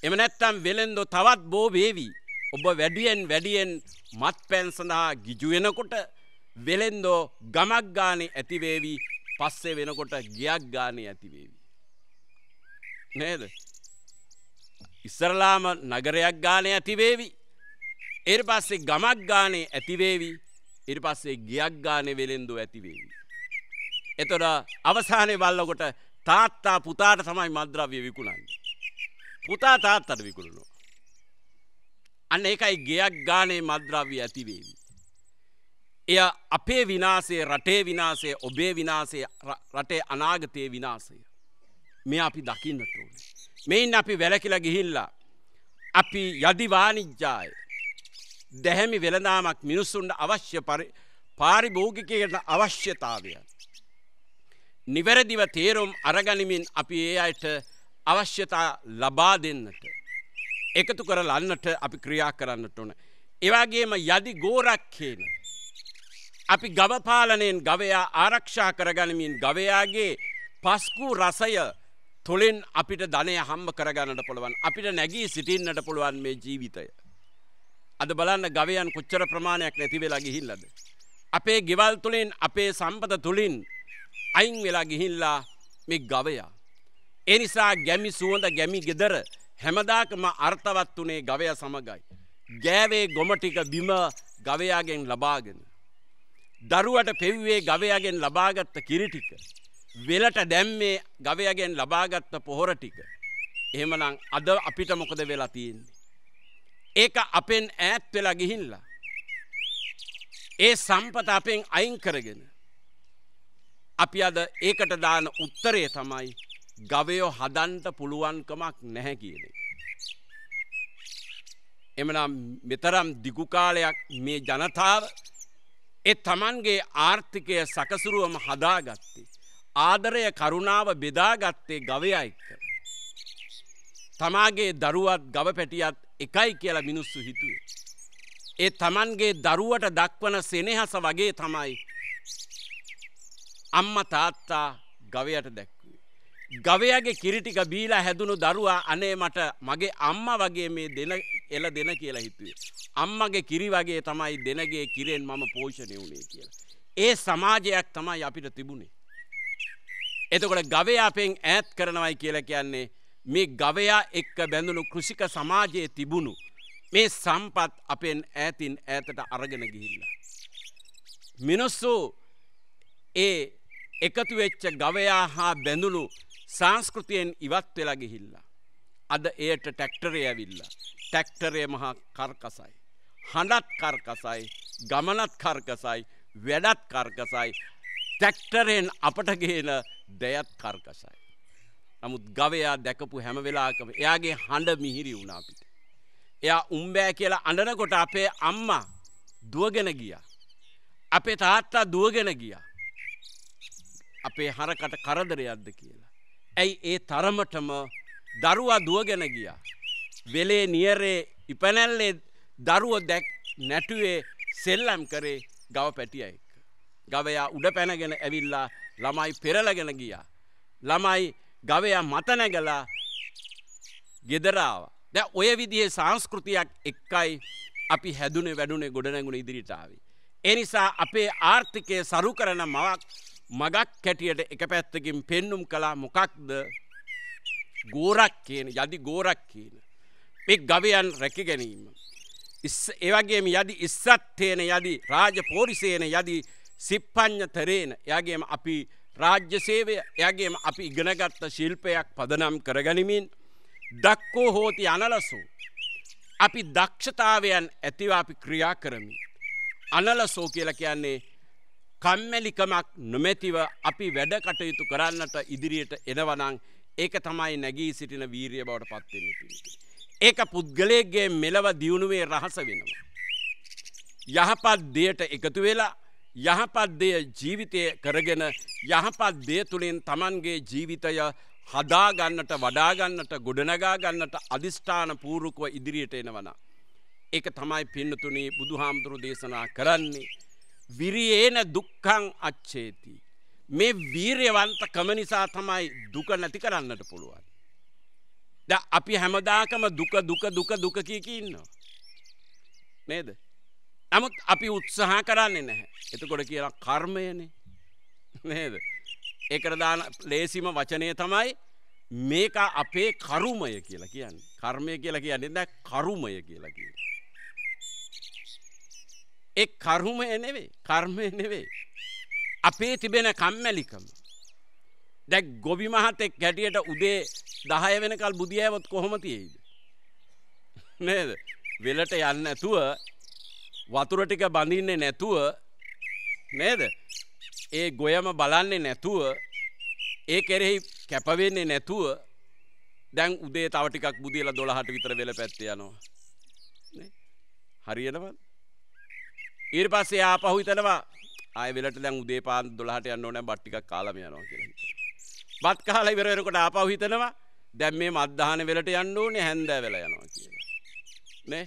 එම නැත්තම් වෙළෙන්දෝ තවත් බෝ වේවි. ඔබ වැඩියෙන් වැඩියෙන් මත් පැන් සඳහා ගිජු වෙනකොට වෙළෙන්දෝ ගමක් ගානේ ඇති වේවි. පස්සේ වෙනකොට ගියක් ගානේ ඇති වේවි. නේද? ඉස්සරලාම නගරයක් ගානේ ඇති වේවි. ඊට පස්සේ ගමක් ගානේ ඇති වේවි. ඊට පස්සේ ගියක් ගානේ වෙළෙන්දෝ ඇති වේවි. එතකොට අවසානයේ බලනකොට තාත්තා පුතාට තමයි මද්‍රව්‍ය විකුණන්නේ. පුතා තාත්තට විකුණනවා. අන්න ඒකයි ගෙයක් ගානේ මද්‍රව්‍ය ඇතිවේවි. එය අපේ විනාසේ රටේ විනාසේ ඔබේ විනාසේ රටේ අනාගතයේ විනාසය. මේ අපි දකින්නට ඕන. මෙයින් අපි වැලකිලා ගිහිල්ලා. අපි යදිවානිජ්ජාය. දැහැමි වෙළදාමක් මිනිස්සුන්ට අවශ්‍ය පාරිභෝගිකයට අවශ්‍යතාවය. නිවැරදිව තේරුම් අරගනිමින් අපි ඒ අයට අවශ්‍යතා ලබා දෙන්නට. එකතු කරලන්නට අපි ක්‍රියා කරන්නට ඕන. එවාගේම යදි ගෝරක්කේන. අපි ගවපාලනයෙන් ගවයා ආරක්ෂා කරගනිමින් ගවයාගේ පස්කූ රසය තුළින් අපිට ධනය හම්බ කරගන්නට පුළුවන් අපිට නැගී සිටින්නට පුළුවන් මේ ජීවිතය. අද බලන්න ගවයන් කොච්චර ප්‍රමාණයක් නැති වෙලා ගිහිල්ලද. අපේ ගෙවල් තුළින් අපේ සම්පත තුළින් අයින් වෙලා ගිහිල්ලා මේ ගවයා. එනිසා ගැමි සුවඳ ගැමි ගෙදර හැමදාකම අර්ථවත් වනේ ගවය සමගයි. ගෑවේ ගොමටික බිම ගවයාගෙන් ලබාගෙන. දරුවට පෙව්වේ ගවයාගෙන් ලබාගත්ත කිරිටික. වෙලට දැම්මේ ගවයගෙන් ලබාගත්ත පොහොර ටික. එහෙමනම් අද අපිට මොකද වෙලා තියෙන්නේ. ඒක අපෙන් ඈත් වෙලා ගිහිල්ලා. ඒ සම්පත අපෙන් අයින් කරගෙන. අපි අද ඒකට දාන උත්තරය තමයි ගවයෝ හදන්ට පුළුවන්කමක් නැහැ කියන එක. එමනම් මෙතරම් දිගුකාලයක් මේ ජනතාව එ තමන්ගේ ආර්ථිකය සකසුරුවම හදාගත්තේ. ආදරය කරුණාව බෙදාගත්තේ ගවයයික. තමාගේ දරුවත් ගව පැටියත් එකයි කියලා මිනිස්සු හිතුවේ. ඒ තමන්ගේ දරුවට දක්වන සෙනෙහස වගේ තමයි. අම්ම තාත්තා ගවයට දැක්. ගවයාගේ කිරිටික බීලා හැදුණු දරුවා අනේ මට මගේ අම්ම වගේ මේ දෙන එල දෙන කියලා හිතුවේ. අම්මගේ කිරි වගේ තමයි දෙනගේ කිරෙන් මම පෝෂණය වුණේ කියලා. ඒ සමාජයක් තමයි අපිට තිබුණේ. එතකොට ගවයාපෙන් ඈත් කරනවයි කියලා කියන්නේ මේ ගවයා එක්ක බැඳුණු කෘෂික සමාජයේ තිබුණු මේ සම්පත් අපෙන් ඈතින් ඈතට අරගෙන ගිහිල්ලා. මිනිස්සු ඒ එකතු වෙච්ච ගවයා හා බැඳුණු සංස්කෘතියෙන් ඉවත් වෙලා ගිහිල්ලා. අද එයට ටැක්ටරය ඇවිල්ලා. ටැක්ටරය මහා කර්කසයි. හඬත් කර්කසයි ගමනත් කර්කසයි වැඩත් කර්කසයි ටැක්ටරෙන් අපට ගේන දෙයත් කර්කසයි. නමුත් ගවයා දැකපු හැම වෙලාකම එයාගේ හඬ මිහිරි වුණා අපිට. එයා උම්බෑ කියලා අඬනකොට අපේ අම්මා දුවගෙන ගිය. අපේ තාත්තා දුවගෙන ගිය. අපේ හරකට කරදරයක්ද කියලා. ඇයි ඒ තරමටම දරුවා දුවගෙන ගියා. වෙලේ නියරේ ඉපනැල්ලේ දරුව දැක් නැටුවේ සෙල්ලම් කරේ ගව පැටියයි. ගවයා උඩ පැනගෙන ඇවිල්ලා ළමයි පෙරලගෙන ගියා. ළමයි ගවයා මතනැගලා ගෙදරාව. දැ ඔය විදිහේ සංස්කෘතියක් එක්කයි අපි හැදුනේ වැඩුනේ ගොඩනැගුණ ඉදිරිටාව. එනිසා අපේ ආර්ථිකය සරු කරන මවක් මගක් කැටියට එක පැත්තකින් පෙන්නුම් කලා මොකක්ද ගෝරක් කියන යදි ගෝරක් කියන. එක් ගවයන් රැකි ගැනීම. ඒවගේම යදි ඉස්සත්හේන යදි රාජ පෝරිසේන යදි සිප්පං්ඥ තරේන යගේම අපි රාජ්‍ය සේවය යගේම අපි ඉගෙනගත්ත ශිල්පයක් පදනම් කරගනිමින් දක්කෝ හෝති අනලසු. අපි දක්ෂතාවයන් ඇතිව අපි ක්‍රියා කරමින්. අනලසෝ කියල කියන්නේ කම්මැලිකමක් නොමැතිව අපි වැඩ කටයුතු කරන්නට ඉදිරියට එනවනං ඒක තමයි නැගී සිටින වීරිය බවට පත්වෙන්න පිට. ඒක පුද්ගලයගේ මෙලව දියුණුවේ රහස වෙනවා. යහපත් දෙයට එකතු වෙලා යහපත් දෙය ජීවිතය කරගෙන යහපත් දේ තුළින් තමන්ගේ ජීවිතය හදාගන්නට වඩාගන්නට ගොඩනගාගන්නට අධිෂ්ඨාන පූරුකුව ඉදිරියට එනවන. ඒක තමයි පින්නතුනේ බුදුහාමුදුරු දේශනා කරන්නේ. විරියේන දුක්කං අච්චේති. මේ වීරයවන්ත කම නිසා තමයි දුක නැති කරන්නට පුළුවන්. ද අපි හැමදාකම දුක දුක දුක දුක කියකි ඉන්නවා. නේද. නමුත් අපි උත්සාහ කරන්නේ නැහැ. එතකොට කියලා කර්මයනේ නේද. ඒකරදාන ලේසිම වචනය තමයි මේක අපේ කරුමය කියලා කියන්න. කර්මය කියලා කියන්නේ දැ කරුමය කියලා කියන්නේ. ඒ කර්මය නෙවේ කර්මය නෙවේ. අපේ තිබෙන කම්මැලිකම. දැක් ගොබි මහතෙක් ගැටියට උදේ දහය වෙනකල් බුදියඇවොත් කොහොමතියෙයිද. නේද වෙලට යන්න ඇතුව වතුරටික බඳින්නේ නැතුව නේද ඒ ගොයම බලන්නේ නැතුව ඒ කෙරෙහි කැපවෙන්නේ නැතුව දැන් උදේ තවටිකක් බුදියල දොළහට විතර වෙල පැත්තියනවා හරියනවත් ඊර් පස්සේ ආපහු හිතනවා ආය වෙලට දැන් උදේ පාන් 12ට යන්න ඕනේ බට්ටිකක් කාලම යනවා කියලා හිතනවා. බත් කාලා ඉවර වෙනකොට ආපහු හිතනවා දැන් මේ මත්දහන වෙලට යන්න ඕනේ හැන්දෑ වෙලා යනවා කියලා. නේ?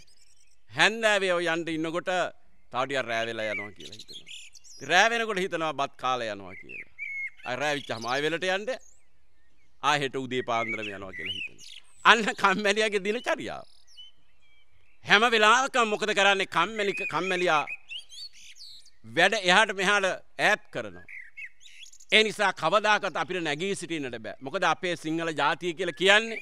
හැන්දෑවේ ඔය යන්න ඉන්නකොට තව ටිකක් රෑ වෙලා යනවා කියලා හිතනවා. රෑ වෙනකොට හිතනවා බත් කාලා යනවා කියලා. අය රෑ විච්චාම ආය වෙලට යන්න ආය හෙට උදේ පාන්දරම යනවා කියලා හිතනවා. අන්න කම්මැලියාගේ දිනචරියාව. හැම වෙලාවකම මොකද කරන්නේ කම්මැලි කම්මැලියා වැඩ එහාට මෙහාට ඈත් කරනවා. ඒ නිසා කවදාකත් අපිට නැගී සිටින්නට බෑ මොකද අපේ සිංහල ජාතිය කියල කියන්නේ.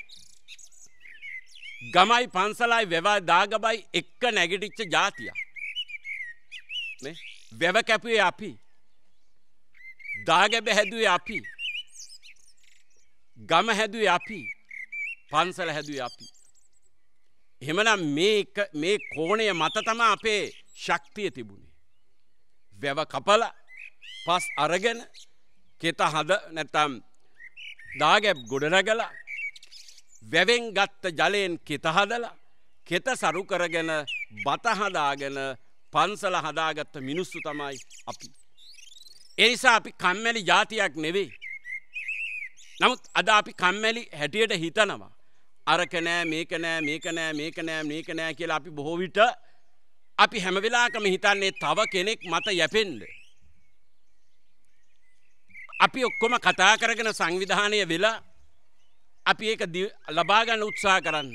ගමයි පන්සලයි වෙවා දාගබයි එක්ක නැගිටිච්ච ජාතිය. වැව කැපුවේ අපි. දාගැබ හැදුවේ අපි. ගම හැදුවේ අපි පන්සල හැදුවේ අපි. එහෙමනම් මේ කෝණය මත තම අපේ ශක්තිය තිබුණේ. වැව කපල පස් අරගෙන කෙත හද නැතම් දාගැබ් ගොඩනගල වැවෙන් ගත්ත ජලයෙන් කෙතහදල කෙත සරු කරගෙන බතහදාගෙන පන්සල හදාගත්ත මිනිස්සු තමයි අපි. එනිසා අපි කම්මැලි ජාතියක් නෙවෙයි. නමුත් අද අපි කම්මැලි හැටියට හිතනවා. අරකනෑ මේකනෑ මේකනෑ මේකනෑ මේකනෑ කියලා අපි බොහෝවිට අපි හැමවෙලාකම හිතන්නේ තව කෙනෙක් මත යැපෙන්ඩ. අපි ඔක්කොම කතා කරගෙන සංවිධානය වෙලා අපි ඒක ලබාගන්න උත්සා කරන්න.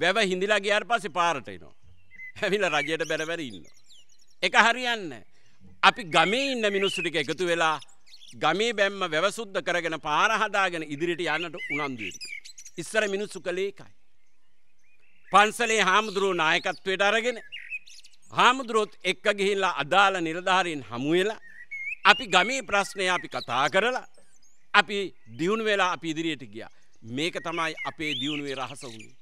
වැව හිඳලා ගයාර් පස පාරටයිනවා. හැවිල රජයට බැරවැර ඉන්න. එක හරියන්න. අපි ගමේ ඉන්න මිනිස්සුටික එකතු වෙලා ගමේ බැම්ම වැවසුද්ධ කරගෙන පාරහදාගෙන ඉදිරිට යන්නට උනන්දීට. ඉස්සර මිනිස්සු කළේකයි. පන්සලේ හාමුදුරුව නායකත්වයට අරගෙන හාමුදුරුවොත් එක්ක ගිහිල්ලා අදාළ නිලධාරීන් හමුවෙලා අපි ගමේ ප්‍රශ්නය අපි කතා කරලා අපි දියුණු වෙලා අපි ඉදිරියට ගියා. මේක තමයි අපේ දියුණුවේ රහස වුණේ.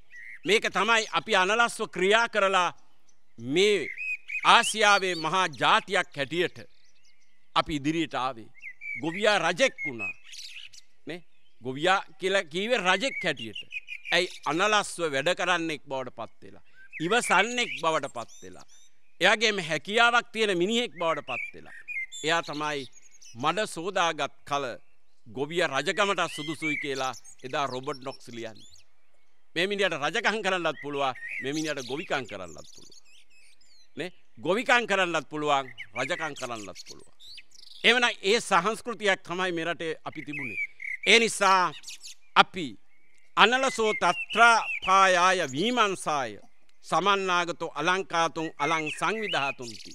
මේක තමයි අපි අනලස්ව ක්‍රියා කරලා මේ ආසියාවේ මහා ජාතියක් හැටියට අපි ඉදිරියට ආවේ. ගොවියා රජෙක් වුණා. ගොවියා කියලා කීවේ රජෙක් හැටියට. ඇයි අනලස්ව වැඩ කරන්නෙක් බවට පත් වෙලා. ඉවසන්නෙක් බවට පත් වෙලා. එයාගේම හැකියාවක් තියෙන මිනිහෙක් බවට පත් වෙලා. එයා තමයි මඩ සෝදාගත් කල ගොවිය රජකමට සුදුසුයි කියලා එදා රොබට් නොක්ස් ලියන්නේ. මේ මිනිහට රජකම් කරන්නත් පුළුවන්, මේ මිනිහට ගොවිකම් කරන්නත් පුළුවන්. නේ? ගොවිකම් කරන්නත් පුළුවන්, රජකම් කරන්නත් පුළුවන්. එවනම් ඒ සංස්කෘතියක් තමයි මේ රටේ අපි තිබුණේ. ඒ නිසා අපි අනලසෝ තත්‍රාපායාය වීමන්සාය සමන්නාගතෝ අලංකාතුන් අලං සංවිධාතුන්ති.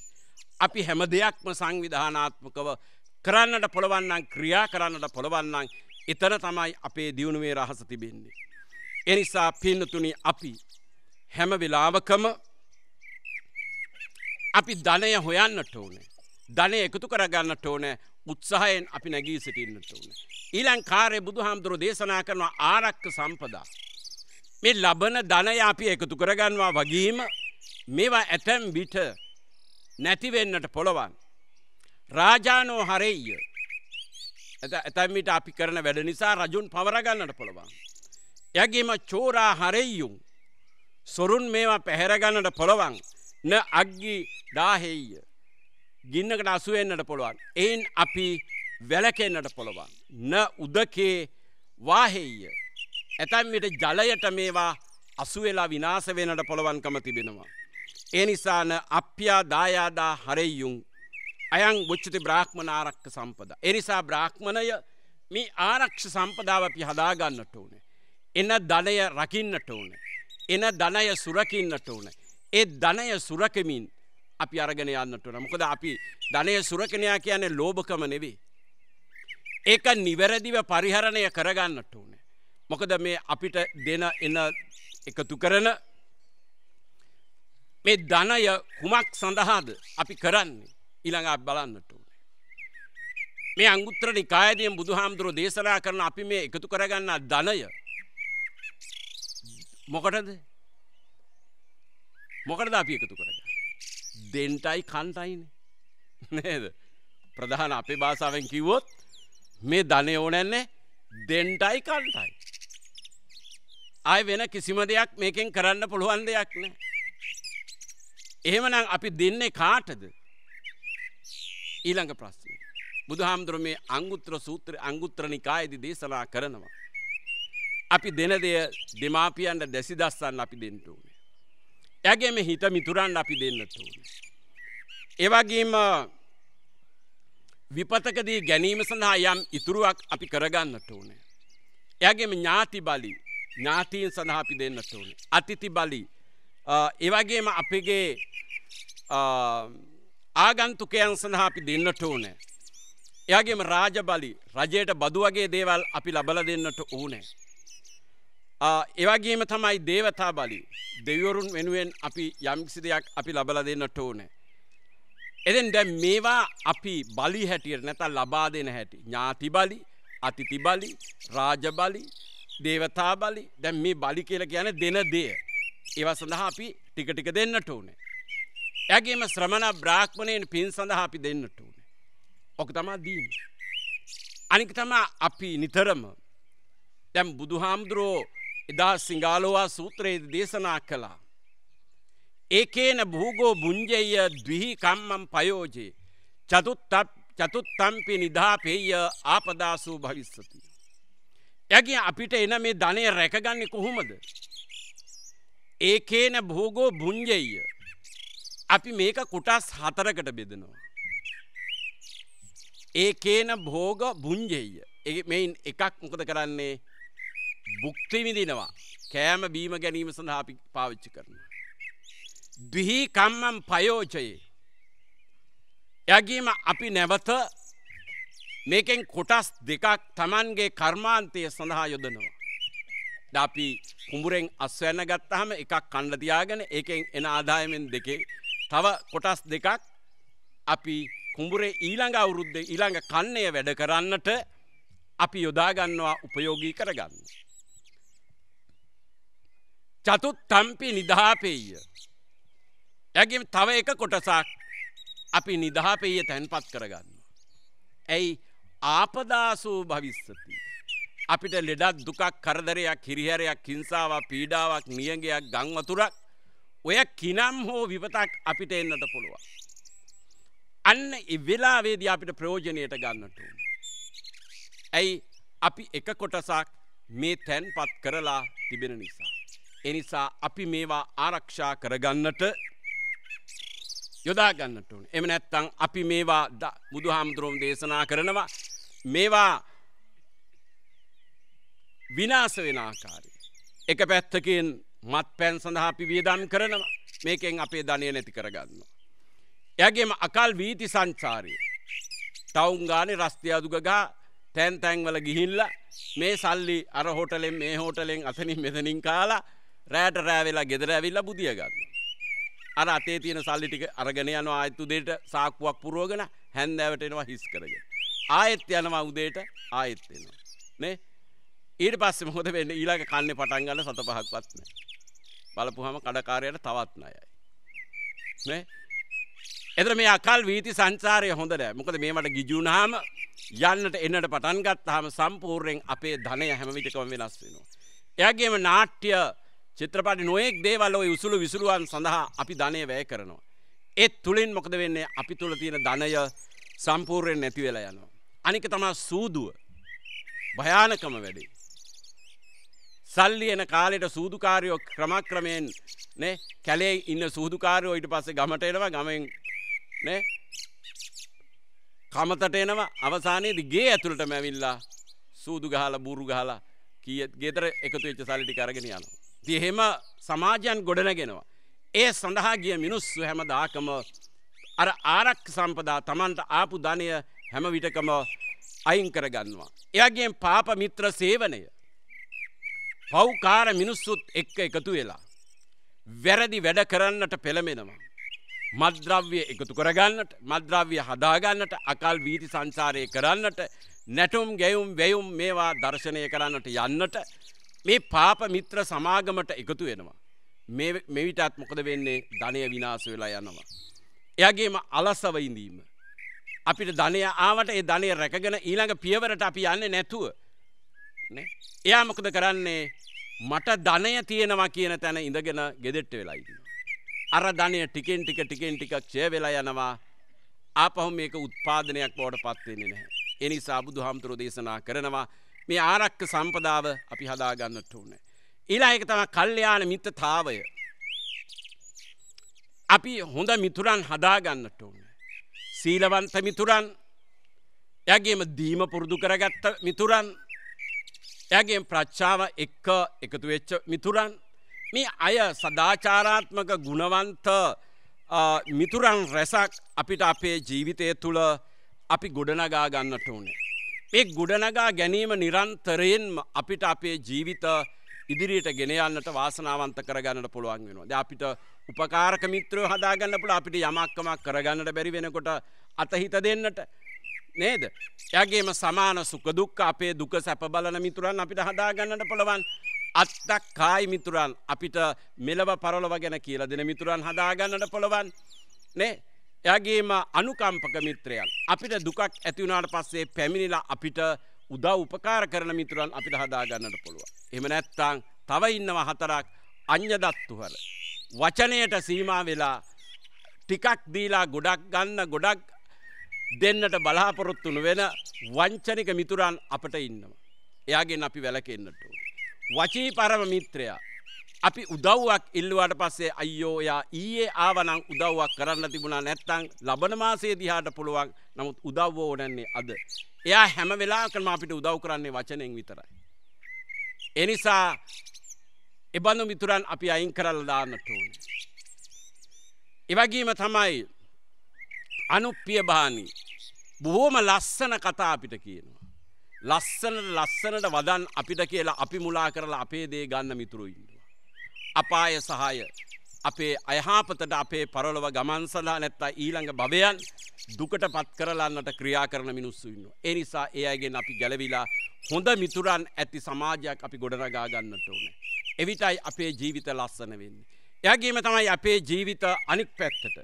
අපි හැම දෙයක්ම සංවිධානාත්මකව කරන්නට පොළවන්නන් ක්‍රියා කරන්නට පොළවන්නන් එතන තමයි අපේ දියුණුවේ රහස තිබෙන්නේ. එනිසා පින්නතුනි අපි හැම වෙලාවකම අපි ධනය හොයන්නට ඕනේ. ධනය එකතු කරගන්නට ඕනෑ උත්සාහයෙන් අපි නැගී සිටින්නට වන. ඊළං කාරය බුදු හාමුදුරු දේශනා කරනවා ආරක්ක සම්පදා. මේ ලබන ධනය අපි එකතු කරගන්නවා වගේම මේවා ඇතැම් විට නැතිවෙන්නට පොළොවන්. රාජානෝ හරෙය ඇතැමිට අපි කරන වැඩ නිසා රජුන් පවරගන්නට පොළොවන්. යගේම චෝරා හරෙයියුම් සොරුන් මේවා පැහැරගන්නට පොළොවන් න අග්ගි දාහෙය. ගින්නකට අසුවෙන්න්නට පුළුවන්. එයින් අපි වැලකෙන්න්නට පොළොවන්. න උදකේ වාහෙය. ඇතැම්විට ජලයට මේවා අසුවෙලා විනාස වෙනට පොළොවන්කම තිබෙනවා. ඒ නිසාන අප්‍යා දායාදා හරෙයියුන් අයන් ගොච්චති බ්‍රාහ්මණ ආරක්ක සම්පද. එනිසා බ්‍රාහ්මණය මේ ආරක්ෂ සම්පදාව අපි හදාගන්නට ඕන. එන ධනය රකින්නට ඕන. එන ධනය සුරකින්නට ඕන. ඒ ධනය සුරකමින් අපි අරගෙන යන්නට වන මොකද අපි ධනය සුරකනයා කියන්නේ ලෝභකම නෙවී. ඒක නිවැරදිව පරිහරණය කරගන්නට ඕනේ. මොකද මේ අපිට දෙන එන එකතු කරන මේ ධනය කුමක් සඳහාද අපි කරන්නේ ඉළඟ බලන්නට ඕනේ. මේ අංගුත්‍ර නිකායදයෙන් බුදුහාමුදුරු දේශනා කරන අපි මේ එකතු කරගන්න ධනය මොකටද මොකටද අපි එකතු කරගන්න. දෙන්ටයි කන්ටයින නේද ප්‍රධාන අපේ භාසාාවෙන් කිව්වොත් මේ ධනය ඕනැන්නේ දෙන්ටයි කන්ටයි. අය වෙන කිසිම දෙයක් මේකෙන් කරන්න පුළුවන් දෙයක් නෑ. එහෙමනම් අපි දෙන්නේ කාටද ඊළඟ ප්‍රශ්නය. බුදුහාමුදුර මේ අංගුත්‍ර සූත්‍ර අංගුත්‍ර නිකායේදී දේශනා කරනවා. අපි දෙන දෙය දෙමාපියන්ට දැසි දස්සන්න අපි දෙන්න ඕනේ. ඇගේම හිත මිතුරන් අපි දෙන්නට ඕන. ඒවගේම විපතකදී ගැනීම සඳහා යම් ඉතුරුවක් අපි කරගන්නට ඕනේ. එයාගේම ඥාති බලි ඥාතීන් සඳහා අපි දෙන්නට ඕනේ. අතිති බලි ඒවගේම අපගේ ආගන්තුකයන් සඳහා අපි දෙන්නට ඕනේ. එයාගේම රාජ බලි රජයට බදු වගේ දේවල් අපි ලබල දෙන්නට ඕනේ. ඒවගේම තමයි දේවතා බලි දෙවරුන් වෙනුවෙන් අපි යම්කිසි දෙයක් අපි ලබල දෙන්නට ඕනෑ. එදෙන් දැ මේවා අපි බලි හැටියට නැත ලබා දෙන හැටි ඥාති බලි අතිති බලි රාජබලි දේවතා බලි දැම් මේ බලි කියල කියන දෙන දේ. ඒව සඳහා අපි ටිකටික දෙන්නට ඕනේ. ඇගේම ශ්‍රමණ බ්‍රාක්්මණයෙන් පින් සඳහා අපි දෙන්නට ඕනේ. ඕක තමා දීම. අනික තමා අපි නිතරම දැම් බුදුහාමුදුරුවෝ එදා සිංගාලෝවා සූත්‍රයේ දේශනා කළා. ඒකේන භූගෝ බුංජය දවිහි කම්මම් පයෝජයේ චතුත්තම්පි නිධාපේය ආපදාසූ භවිස්සති. යගේ අපිට එන මේ ධනය රැකගන්නේ කොහොමද. ඒකේන භෝගෝ බුංජෙය අපි මේක කොටස් හතරකට බෙදනවා. ඒකේන භෝග බුංජෙය මෙයින් එකක් මොකද කරන්නේ බුක්තිවිඳනවා. කෑම බීම ගැනීම සඳහා අපි පාවිච්චි කරන. දිහි කම්මම් පයෝජයේ. යගේම අපි නැවත මේකෙන් කොටස් දෙකක් තමන්ගේ කර්මාන්තය සඳහා යොදනවා. අපි කුඹුරෙන් අස්වැන ගත්තහම එකක් කණ්ඩතියාගෙන එකෙන් එන ආදායමෙන් දෙකේ තව කොටස් දෙකක් අපි කුඹුරේ ඊළඟ අවුරුද්ධ ඊළඟ කන්නය වැඩ කරන්නට අපි යොදාගන්නවා උපයෝගී කරගන්න. චතුත් තම්පි නිදහාපෙය. ඇගේ තව එක කොටසක් අපි නිදහාපෙය තැන්පත් කරගන්න. ඇයි ආපදාසූ භවිස්සති. අපිට ලෙඩක් දුකක් කරදරයක් හිරිහැරයක් හිංසාවක් පීඩාවක් නියගයක් ගංවතුරක් ඔය කිනම් හෝ විපතක් අපිට එන්නට පුළුවන්. අන්න වෙලාවේදී අපිට ප්‍රයෝජනයට ගන්නට. ඇයි අපි එක කොටසක් මේ තැන් පත් කරලා තිබෙන නිසා. එනිසා අපි මේවා ආරක්ෂා කරගන්නට යොදාගන්නට ඕන. එම නැත්තං අපි මේවා බුදු හාමුදුරුවම් දේශනා කරනවා මේවා විනාස වෙන ආකාරය. එක පැත්තකින් මත් පැන් සඳහා අපි වියදම් කරනවා මේකෙන් අපේ ධනය නැති කරගන්නවා. එයගේම අකල් වීති සංචාරය. තවුන්ගානේ රස්තියාදුගගා තැන් තැන්වල ගිහිල්ල මේ සල්ලි අර හෝටලෙන් මේ හෝටලෙන් අසනින් මෙතනින් කාලා රෑට රෑවෙලා ගෙදර ඇවිල්ලා බුදියගන්න. අර අතේ තියෙන සල්ලි ටික අරගෙන යනවා ආයෙත් උදේට සාක්කුවක් පුරවගෙන හැන්දෑවට එනවා හිස් කරගෙන. ආයෙත් යනවා උදේට ආයෙත් එනවා. නේ? ඊට පස්සේ මොකද වෙන්නේ? ඊළඟ කන්නේ පටන් ගන්න සත පහක්වත් නැහැ. බලපුවාම කඩකාරයාට තවත් ණයයි. නේ? එතන මේ අකල් වීති සංසාරය හොඳ නෑ. මොකද මේ මට ගිජු වුණාම යන්නට එන්නට පටන් ගත්තාම සම්පූර්ණයෙන් අපේ ධනය හැම විටකම වෙනස් වෙනවා. එයාගේම නාට්‍ය චිත්‍රපටි නොයෙක් දේවල් ඔය උසුළු විසුරුවන් සඳහා අපි ධනය වැය කරනවා. ඒත් තුළින් මොකද වෙන්නේ අපි තුළ තියෙන ධනය සම්පූර්යෙන් නැති වෙලා යනවා. අනික තමා සූදුව භයානකම වැඩි. සල්ලි එන කාලෙට සූදුකාරයෝ ක්‍රමක්‍රමයෙන් නේ කැලේ ඉන්න සූදුකාරයෝ ඊට පස්සේ ගමට එනවා ගමෙන් නේ කමතට එනවා අවසානයේදී ගේ ඇතුළටම ඇවිල්ලා සූදු ගහලා බూరు ගහලා කීයත් ගෙදර එකතු වෙච්ච සල්ලි ටික අරගෙන යනවා දිහෙම සමාජයන් ගොඩනගෙනවා. ඒ සඳහා ගිය මිනිස්සු හැමදාකම අර ආරක්ක සම්පදා තමන්ට ආපු ධනය හැම විටකම අයින් කරගන්නවා. එයාගේ පාප මිත්‍ර සේවනය. පෞකාර මිනිස්සුත් එක්ක එකතු වෙලා. වැරදි වැඩ කරන්නට පෙළමෙනවා. මද්‍රව්‍ය එකතු කරගන්නට මද්‍රව්‍ය හදාගන්නට අකල් වීති සංසාරය කරන්නට නැටුම් ගැයුම් වැයුම් මේවා දර්ශනය කරන්නට යන්නට මේ පාප මිත්‍ර සමාගමට එකතු වෙනවා. මෙවිටත් මොකද වෙන්නේ ධනය විනාස වෙලා යනවා. එයගේම අලස්සව ඉඳීම. අපිට ධනය ආවට ඒ ධනය රැකගෙන ඊළඟ පියවරට අපි යන්න නැතුව. එයා මොකද කරන්නේ මට ධනය තියෙනවා කියන තැන ඉඳගෙන ගෙදෙට්ට වෙලා ඉන්න. අර ධනය ටිකෙන් ටික ටිකෙන් ටික ක්ෂය වෙලා යනවා ආපහු මේක උත්පාදනයක් බවට පත්වෙන්නේ නැහැ. එනිසා බුදු හාමුදුරෝ දේශනා කරනවා මේ ආරක්ක සම්පදාව අපි හදාගන්නට ඕන. ඉලා එක තම කල්්‍යයාන මිත්තතාවය. අපි හොඳ මිතුරන් හදාගන්නට ඕන. සීලවන්ත මිතුරන් යගේම දීම පුරුදු කරගත්ත මිතුරන් යගේ ප්‍රච්චාව එක්ක එකතු වෙච්ච මිතුරන් මේ අය සදාචාරාත්මක ගුණවන්ත මිතුරන් රැසක් අපිට අපේ ජීවිතය තුළ අපි ගොඩනගා ගන්නට ඕනේ. ඒ ගුඩනගා ගැනීම නිරන්තරයෙන්ම අපිට අපේ ජීවිත ඉදිරියට ගෙනයන්නට වාසනාවන්ත කරගන්නට පුළුවන් වෙනවා. ද අපිට උපකාරක මිත්‍රය හදාගන්න පුළ අපිට යමක්කමක් කරගන්නට බැරි වෙනකොට අතහිත දෙන්නට නේද. යගේම සමාන සුකදුක් අපේ දුක සැප බලන මිතුරන් අපිට හදාගන්නට පොළවන් අත්තක් කායි මිතුරන් අපිට මෙලව පරලව ගැන කියලා දෙන මිතුරන් හදාගන්නට පොළවන් නේ. එයාගේම අනුකම්පක මිත්‍රයන්. අපිට දුකක් ඇතිවුණට පස්සේ පැමිණිලා අපිට උදා උපකාර කරන මිතුරන් අපිට හදාගන්නට පුළුව. එම නැත්තං තව ඉන්නව හතරක් අං්‍යදත්තුහර. වචනයට සීමා වෙලා ටිකක් දීලා ගොඩක් ගන්න ගොඩක් දෙන්නට බලාපොරොත්තුන වෙන වංචනික මිතුරන් අපට ඉන්නවා. එයාගෙන් අපි වැලකෙන්න්නට. වචී පරම මිත්‍රයා අපි උදව්වක් ඉල්ලුවට පස්සේ අයියෝ එයා ඊයේ ආවනම් උදව්වක් කරන්න තිබුණා නැත්තම් ලබන මාසයේ දිහාට පුළුවන් නමුත් උදව්ව ඕනන්නේ අද. එයා හැම වෙලාවකම අපිට උදව් කරන්නේ වචනෙන් විතරයි. ඒ නිසා එබඳු මිතුරන් අපි අයින් කරලා දාන්නට ඕනේ. ඒ වගේම තමයි අනුප්පිය බානි බොහොම ලස්සන කතා අපිට කියනවා. ලස්සනට ලස්සනට වදන් අපිට කියලා අපි මුලා කරලා අපේ දේ ගන්න මිතුරු ඉන්න. අපාය සහාය අපේ අයහාපතට අපේ පරලොව ගමන්සලා නැත්තා ඊළඟ භවයන් දුකට පත් කරලන්නට ක්‍රියා කරන මිනිස්සු ඉන්න. ඒ නිසා ඒ අයගෙන් අපි ගැලවිලා හොඳ මිතුරන් ඇති සමාජයක් අපි ගොඩනගා ගන්නට ඕන. එවිටයි අපේ ජීවිත ලස්සන වෙන්නේ. එයාගේම තමයි අපේ ජීවිත අනික් පැත්තට.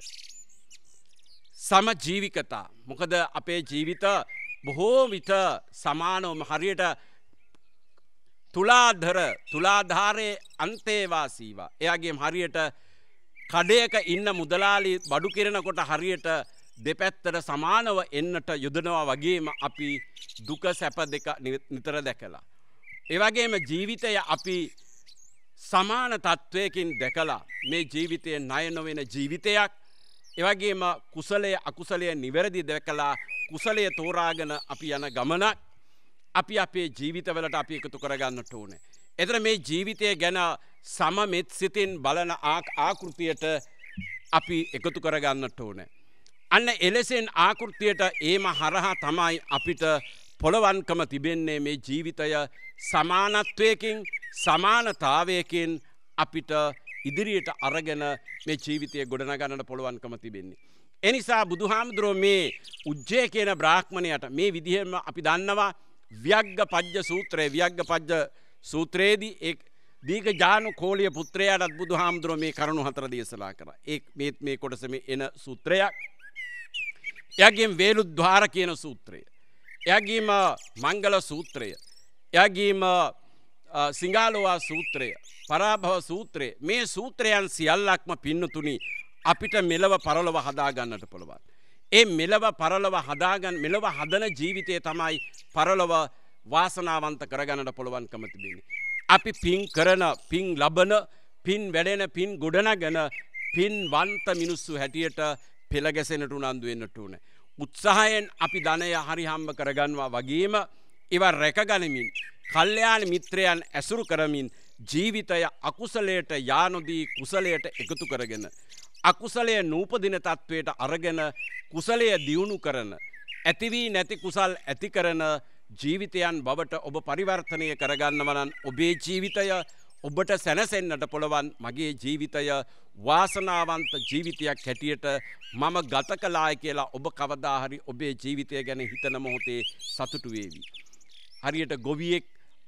සම ජීවිකතා මොකද අපේ ජීවිත බොහෝ විට සමානෝම හරියට තුලාධර තුලාධාරයේ අන්තේවාසීවා. එයාගේ හරියට කඩයක ඉන්න මුදලාලි බඩු කෙරෙනකොට හරියට දෙපැත්තට සමානව එන්නට යුදනවා වගේම අපි දුක සැප දෙක නිතර දැකලා. එවගේම ජීවිතය අපි සමාන තත්ත්වයකින් දැකලා මේ ජීවිතය ණය නොවෙන ජීවිතයක් එවගේම කුසලය අකුසලය නිවැරදි දැකලා කුසලය තෝරාගෙන අපි යන ගමනක් අපි අපේ ජීවිතවලට අපි එකතු කරගන්නට ඕනේ. එතන මේ ජීවිතය ගැන සමමෙත් සිතින් බලන ආකෘතියට අපි එකතු කරගන්නට ඕනේ. අන්න එලෙසෙන් ආකෘතියට ඒම හරහා තමයි අපිට පොළවන්කම තිබෙන්නේ මේ ජීවිතය සමානත්වයකින් සමානතාවයකින් අපිට ඉදිරියට අරගෙන මේ ජීවිතය ගොඩනගන්නට පොළොවන්කම තිබෙන්නේ. එනිසා බුදුහාමුදුරුව මේ උජ්ජය කියන බ්‍රාහ්මණයට මේ විදිහෙම අපි දන්නවා ව්‍යග්ග පජ්ජ සූත්‍රයේ ව්‍යග්ග පජ්ජ සූත්‍රයේදී ඒ දීක ජානු කෝලිය පුත්‍රයාටත් බුදු හාමුදුරුව මේ කරුණු හතර දේශනා කර ඒ මේත් මේ කොටසම එන සූත්‍රයක් එයගේම වේලු ද්වාර කියන සූත්‍රය එයගේම මංගල සූත්‍රය එයගේම සිංගාලෝවා සූත්‍රය පරාභව සූත්‍රය මේ සූත්‍රයන් සියල්ලක්ම පින්නතුනි අපිට මෙලව පරලව හදාගන්නට පුළුවන් ඒ මෙලව පරලව හදාගන්න මෙලව හදන ජීවිතය තමයි පරලව වාසනාවන්ත කරගන්නට පොළොවන්කම තිබෙන. අපි පින් කරන පින් ලබන පින් වැඩෙන පින් ගොඩනගන පින් වන්ත මිනිස්සු හැටියට පෙළගැසෙනට උනන්දුවෙන්න්නට ඕන. උත්සාහයෙන් අපි ධනය හරිහම්බ කරගන්නවා වගේම ඉව රැකගනිමින් කල්්‍යයාන මිත්‍රයන් ඇසුරු කරමින් ජීවිතය අකුසලයට යානොදී කුසලයට එකතු කරගෙන. අකුසලය නූපදින තත්ත්වයට අරගෙන කුසලය දියුණු කරන. ඇතිවී නැති කුසල් ඇති කරන ජීවිතයන් බවට ඔබ පරිවර්තනය කරගන්නවනන් ඔබේ ජීවිතය ඔබට සැනසෙන්න්නට පොළවන් මගේ ජීවිතය වාසනාවන්ත ජීවිතයක් හැටියට මම ගත කලාය කියලා ඔබ කවදාහරි ඔබේ ජීවිතය ගැන හිතන මොහොතේ සතුටුවේවි. හරියට ගොවියෙක්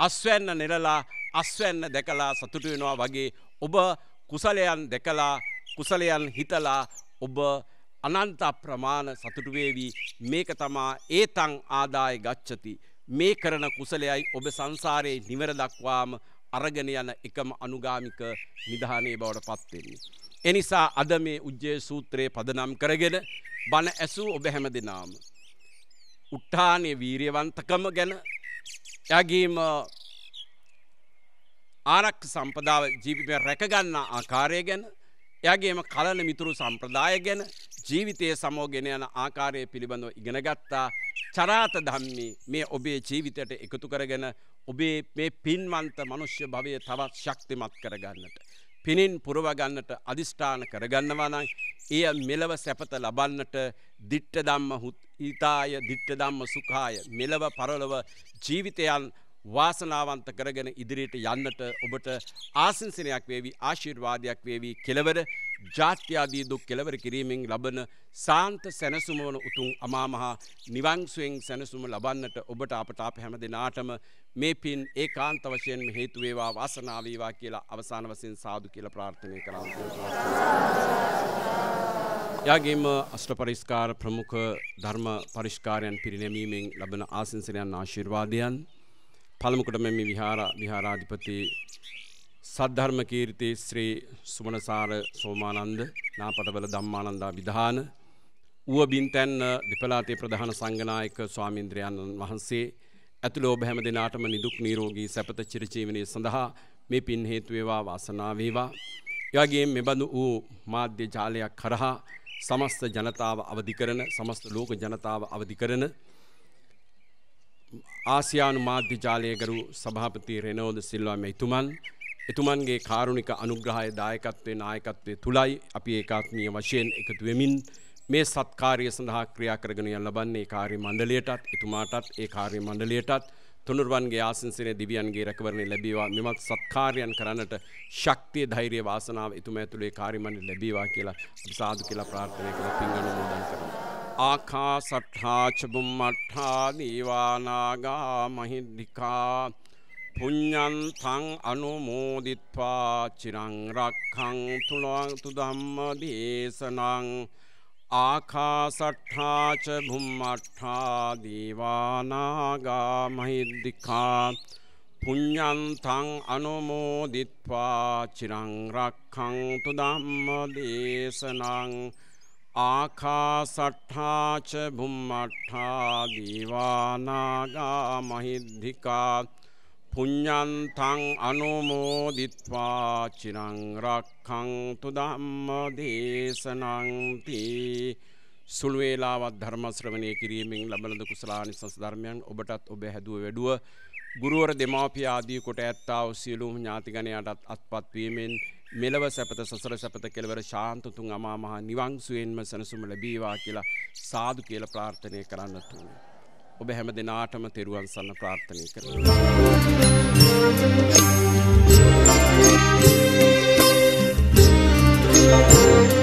අස්වැන්න නෙලලා අස්වැන්න දැකලා සතුටුවෙනවා වගේ ඔබ කුසලයන් දැකලා කුසලයන් හිතලා ඔබ අනන්ත ප්‍රමාණ සතුටුවේවී මේක තමා ඒතං ආදාය ගච්චති. මේ කරන කුසලයයි ඔබ සංසාරයේ නිවර දක්වාම අරගෙන යන එකම අනුගාමික නිධානය බවට පත්වෙන්නේ. එනිසා අද මේ උද්ජය සූත්‍රයේ පදනම් කරගෙන බණ ඇසූ ඔබ හැම දෙනාම. උට්ටානය වීරයවන්තකම ගැන යගේම ආරක්ෂ සම්පදාව ජීවිපය රැකගන්නා ආකාරය ගැන එයාගේම කලන මිතුරු සම්ප්‍රදාය ගැන ජීවිතය සමෝගෙන යන ආකාරය පිළිබඳව ඉගෙනගත්තා චරාත ධම්මි මේ ඔබේ ජීවිතයට එකතු කරගෙන ඔබේ මේ පින්වන්ත මනුෂ්‍ය භවය තවත් ශක්තිමත් කරගන්නට. පිණින් පුරවගන්නට අධිෂ්ඨාන කරගන්නවානයි. එය මෙලව සැපත ලබන්නට දිට්ට දම්ම හිතාය දිට්ට දම්ම සුකාය මෙලව පරලොව ජීවිතයන් වාසනාවන්ත කරගෙන ඉදිරියට යන්නට ඔබට ආසංසනයක් වේවි ආශිර්වාදයක් වේවි කෙලවර ජාත්‍යාදී දුක් කෙලවර කිරීමෙන් ලබන සාන්ත සැනසුම වන උතුම් අමාමහා නිවංසුවෙන් සැනසුම ලබන්නට ඔබට අපට අප හැම දෙනාටම මේ පින් ඒ කාන්ත වශයෙන් හේතුවේවා වාසනාවීවා කියලා අවසාන වසින් සාදු කියල ප්‍රාර්ථනය කරන්න. යාගේම අෂ්ට පරිස්කාර ප්‍රමුඛ ධර්ම පරිෂ්කාරයන් පිරිනැමීමෙන් ලබන ආසිංසනයන් ආශිර්වාදයන් පළමුකොට මෙම විහාර විහාරාධිපති සද්ධර්ම කීර්තේ ශ්‍රී සුමනසාර සෝමානන්ද නාපටවල ධම්මානන්දා විධාන ඌව බින්තැන් දෙපළාතේ ප්‍රධාන සංගනායක ස්වාමීන්ද්‍රයන් වහන්සේ ඇතුළ ඔබ හැම දෙනාටම නිදුක් නිරෝගී සැපත චිරජීවනයේ සඳහා මේ පින් හේතු වේවා වාසනාව වේවා. එවාගේ මෙබඳු වූ මාධ්‍ය ජාලයක් කරහා සමස්ත ජනතාව අවදි කරන සමස්ත ලෝක ජනතාව අවදි කරන ආසියානු මාධ්‍ය ජාලයගරු සභාපති රෙනෝද සිල්වා මෙතුමන් එතුමන්ගේ කාරුණික අනුග්‍රහය දායකත්වය නායකත්වය තුළයි අපි ඒකාත්මිය වශයෙන් එකතුවෙමින් මේ සත්කාරය සඳහා ක්‍රියා කරගෙන යන ලබන්නේ කාර්ය මණ්ඩලයටත් එතුමාටත් ඒ කාර්ය මණ්ඩලයටත් තුනුරුවන්ගේ ආසන්සිනය දිවියන්ගේ රැකවරණය ලැබීවා මෙමත් සත්කාරයන් කරන්නට ශක්තිය ධෛර්ය වාසනාව එතුම ඇතුළේ කාර්යමණ්ඩල ලැබීවා කියලා අපි සාදු කියලා ප්‍රාර්ථනා කරලා පින් අනුමෝදන් කරනවා ආකාසට්ඨා චබුම්මට්ඨා දීවානාගා මහිද්దికා පුඤ්ඤන්තං අනුමෝදිත්වා චිරං රක්ඛන්තු ලෝතු ධම්ම දේශනං ආකාසට්ඨා චබුම්මට්ඨා දීවානාගා මහිද්దికා පුඤ්ඤන්තං අනුමෝදිත්වා චිරං රක්ඛන්තු ධම්ම දේශනං ආකාසට්ඨාච බුම්මට්ඨා දීවානාගා මහිද්దికා පුඤ්ඤන්තං අනුමෝදිත්වා චිරං රක්ඛන්තු ධම්ම දේශනං තී සුළු වේලාවක් ධර්ම ශ්‍රවණය කිරීමෙන් ලබන කුසලානිසස් ධර්මයන් ඔබටත් ඔබ හැදුව වැඩුව ගුරුවර දෙමාපිය ආදී කොට ඇත්තා වූ සියලුම ඥාතිගණයාටත් අත්පත් වීමෙන් මෙලව සැපත සසර සැපත කෙලවර ශාන්තතුන් අමාමහා නිවංසුවෙන්ම සැනසුම ලැබීවා කියලා සාදු කියල ප්‍රාර්ථනය කරන්න තුූ. ඔබ හැම දෙනාටම තෙරුවන් සන්න ප්‍රාර්ථනය කර. Thank you.